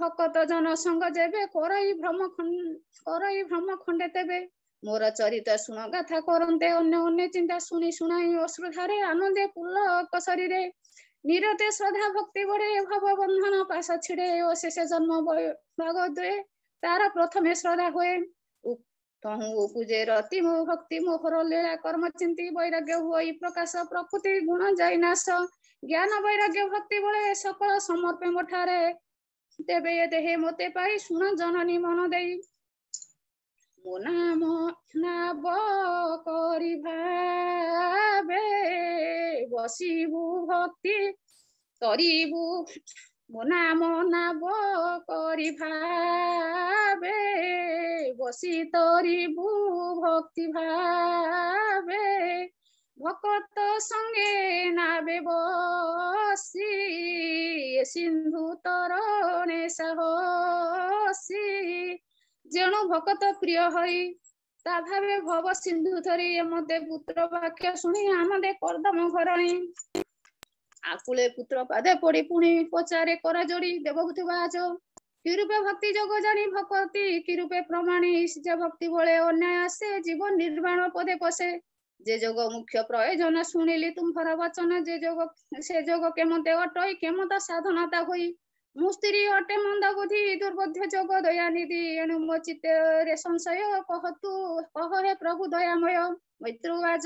ভকত জন সঙ্গ যেবে করই ভ্রম করই ভ্রম খণ্ডে তেবে মোর চরিত শুণ গাথা করন্তে অন্য অন্য চিন্তা শুনি শুনাই অশ্রুধারে আনন্দে পুল্লক শরীরে নিরতে শ্রদ্ধা ভক্তি বড়ে ভববন্ধন পাশ ছিড়ে ও শেষে জন্ম ভাগ দুয়ে তার প্রথমে শ্রদ্ধা হয়ে তহু উপজে রতি মো ভক্তি মোহর লীলা কর্ম চিন্তি বৈরাগ্য হই প্রকাশ প্রকৃতি গুণ যাই নাশ জ্ঞান বৈরাগ্য ভক্তি বলে সকল সমর্পে মোঠারে দেবে দেহে মতে পাই শুনো জননী মন দেই মো নাম নাব করি ভাবে বসিবু ভক্তি তরিবু মো নাম নাব করি ভাবে বসি তরিবু ভক্তি ভাবে ভকত সঙ্গে না বেবসি সিন্ধু তরণে সাহসি যেন ভকত প্রিয় হই তা ভাবে ভব সিন্ধু ধরি এমতে পুত্র বাক্য শুনি আমাদের করদম ঘরণী আকুলে পুত্র পাদে পড়ি পুণি পচারে করা জড়ি দেবভূতি বাজ কিরূপে ভক্তি যোগ জানি ভকতি কিরূপে প্রমাণী যে ভক্তি বলে অন্যায় আসে জীবন নির্বাণ পদে পশে যে যোগ মুখ্য প্রয়োজন শুনিলি তুমার বচন যে যোগ সে যোগ কেমতে অটই কেমতা সাধনতা হই মুস্তিরি অটে মন্দ বুধি দুর্বোধ্য যোগ দয়ানিধি এণু মো চিত্তে সংশয় কহ তু কহ হে প্রভু দয়াময় মৈত্রবাজ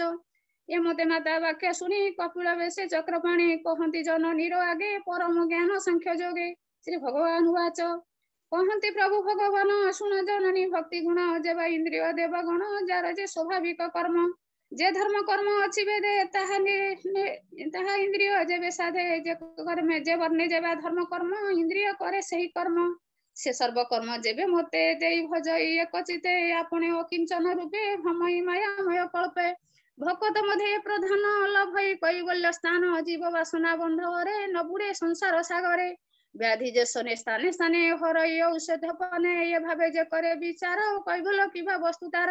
এমতে মাতা বাক্য শুনি কপিল বেশে চক্রপাণী কহন্তি নির আগে পরম জ্ঞান সাংখ্য যোগে শ্রী ভগবান উয়াচ কহন্তি প্রভু ভগবান শুণ জননী ভক্তি গুণ যে বা ইন্দ্রিয় দেবগণ যার যে স্বাভাবিক কর্ম যে ধর্ম কর্ম অছি বেদে তাহা তাহা ইন্দ্রিয় যেবে সাধে যে কর্মে যে বর্ণে যেবা ধর্ম কর্ম ইন্দ্রিয় করে সেই কর্ম সে সর্বকর্ম যেবে মতে দেই ভজ একচিতে আপনে অকিঞ্চন রূপে ভমই মায়াময় কল্পে ভকত মধ্যে প্রধান লভই কৈবল্য স্থান জীব বাসনা বন্ধরে নবুড়ে সংসার সাগরে ব্যাধি যে শোনে স্থানে স্থানে হরই ঔষধ পনে এভাবে যে করে বিচার কৈবল্য কিবা বস্তু তার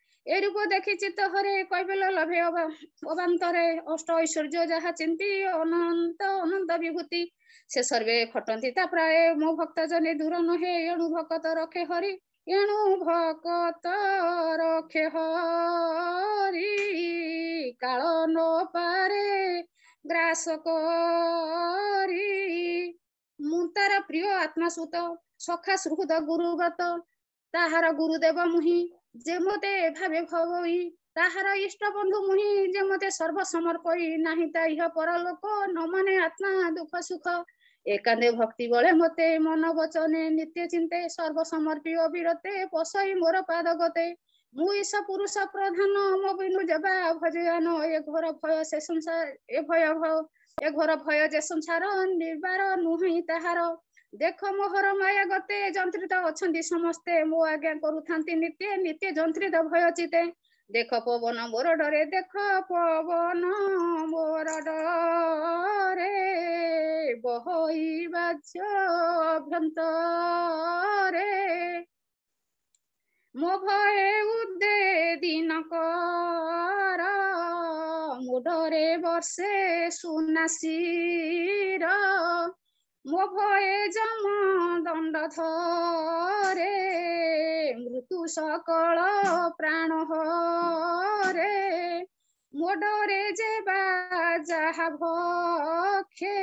এরূপ দেখি চিত্ত হরে কৈবল লভে অবান্তরে অষ্ট ঐশ্বর্য যাহা চিন্তি অনন্ত অনন্ত বিভূতি সে সর্বে খটন্তি তা প্রায় মো ভক্ত জনে দূর নহে এণু ভকত রক্ষে হরি এণু ভকত রক্ষে হরি কাল ন পারে গ্রাস করি মু ତାର ପ୍ରିୟ ଆତ୍ମାସୁତ সখা সুহৃদ ଗୁରୁଗତ তাহার গুরুদেব মুহি যে মতে এভাবে ভগই তাহার ইষ্ট বন্ধু মুহি যে মতে সর্বসমর্পই নাহি তা ইহ পরলোক নমনে আত্মা দুঃখ সুখ একান্দে ভক্তি বলে মতে মন বচনে নিত্য চিন্তে সর্বসমর্পী অবিরতে পশই মোর পাদ গতে ମୁଁ ଈଶ ପୁରୁଷ ପ୍ରଧାନ ମୋ ବିନୁ ଯେବା ଭଜୟାନ ଏ ଘୋର ଭୟ ସେ ସଂସାର ଏ ଭୟ ଏ ଘୋର ଭୟ ଯେ ସଂସାର ନିର୍ବାର ନୁହେଁ ତାହାର ଦେଖ ମୋହର ମାୟା ଗତେ ଯନ୍ତ୍ରିତ ଅଛନ୍ତି ସମସ୍ତେ ମୋ ଆଜ୍ଞା କରୁଥାନ୍ତି ନିତ୍ୟ ନିତ୍ୟ ଯନ୍ତ୍ରିତ ଭୟ ଚିତେ ଦେଖ ପବନ ମୋର ଡରେ ଦେଖ ପବନ ମୋର ଡରେ ବହଇ ବାଜ୍ୟ ଅଭ୍ୟନ୍ତରେ ମୋ ଭୟ ଉଦେ ଦିନକର ମୁଣ୍ଡରେ ବର୍ଷେ ସୁନାସିର মোভয়ে জন্ম দণ্ড থরে মৃত্যু সকল প্রাণ হরে মোডরে যে বা যাহা ভক্ষে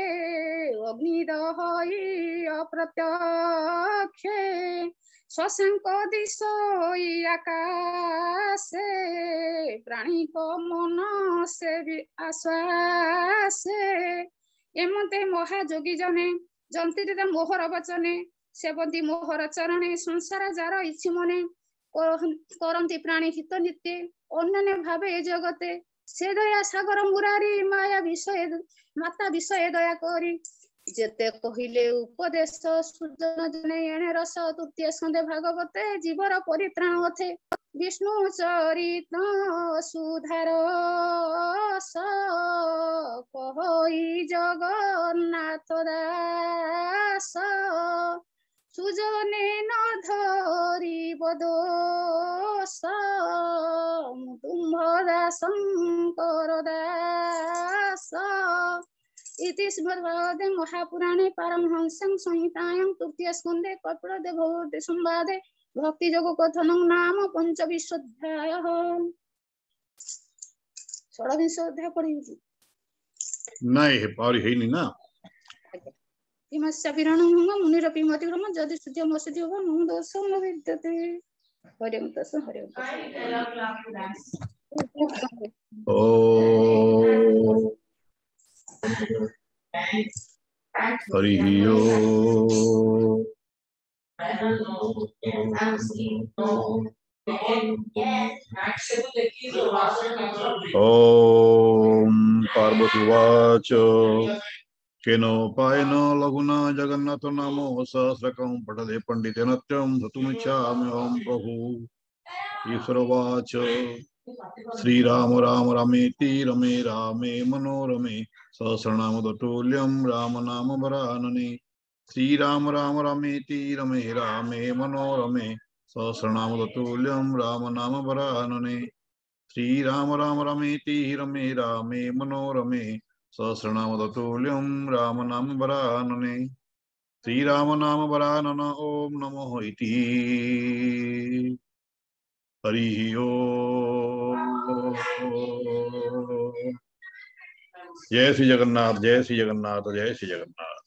অগ্নিদহ অপ্রত্যক্ষে শশাঙ্ক দিশ আকাশে প্রাণীক মন সে আশ্বাসে এমতে মহাযোগী জনে যন্ত্রীতে মোহর অবচনে সেবন্তী মোহর চরণে সংসার যার ইচ্ছি মনে করন্তি প্রাণী হিত নিত্যে অন্যান্য ভাবে এ জগতে সে দয়া সাগর মুরারি মায়া বিষয়ে মাতা বিষয়ে দয়া করি যেতে কহিলে উপদেশ সুজন জনে এণে রস তৃতীয় স্কন্ধে ভাগবতে জীবর পরিত্রাণ অথে বিষ্ণু চরিত সুধার কহি জগন্নাথ দাস সুজনে ন ধরিব দোষ তুম্ভ দাসঙ্কর দাস इति श्रीमद्भगवते महापुराणे परमहंसं संहितायां तृतीयस्कन्धे कर्पूरदे भगवते संवादे भक्तियोगकथनं नाम पञ्चविंशोऽध्यायः षडविंश अध्याय पढ़ेंगे नहीं और है नहीं ना किमस्य विरणं हुङ्गं मुनिरपिमतिक्रमं यदि शुद्ध्यं वसति वा नुं दोषं न विद्यते हरिं तस्य हरिं ओ हरि ॐ पार्वती उवाच केनोपायेन लघुना जगन्नाथ नामो सहस्रकं पंडित पण्डितेन त्यं धतुमिच्छाम्यहं प्रभु ईश्वरवाच श्रीराम राम रमे ती रमे रामे मनोरमे नाम रामनामभरानने श्री राम रमेति रमे रामे मनोरमे नाम रामनामभरानने श्रीराम राम रमेति रमे रामे मनोरमे राम नाम श्रीरामनामभरानन ओम नमो इति हरि ओ जय श्री जगन्नाथ जय श्री जगन्नाथ जय श्री जगन्नाथ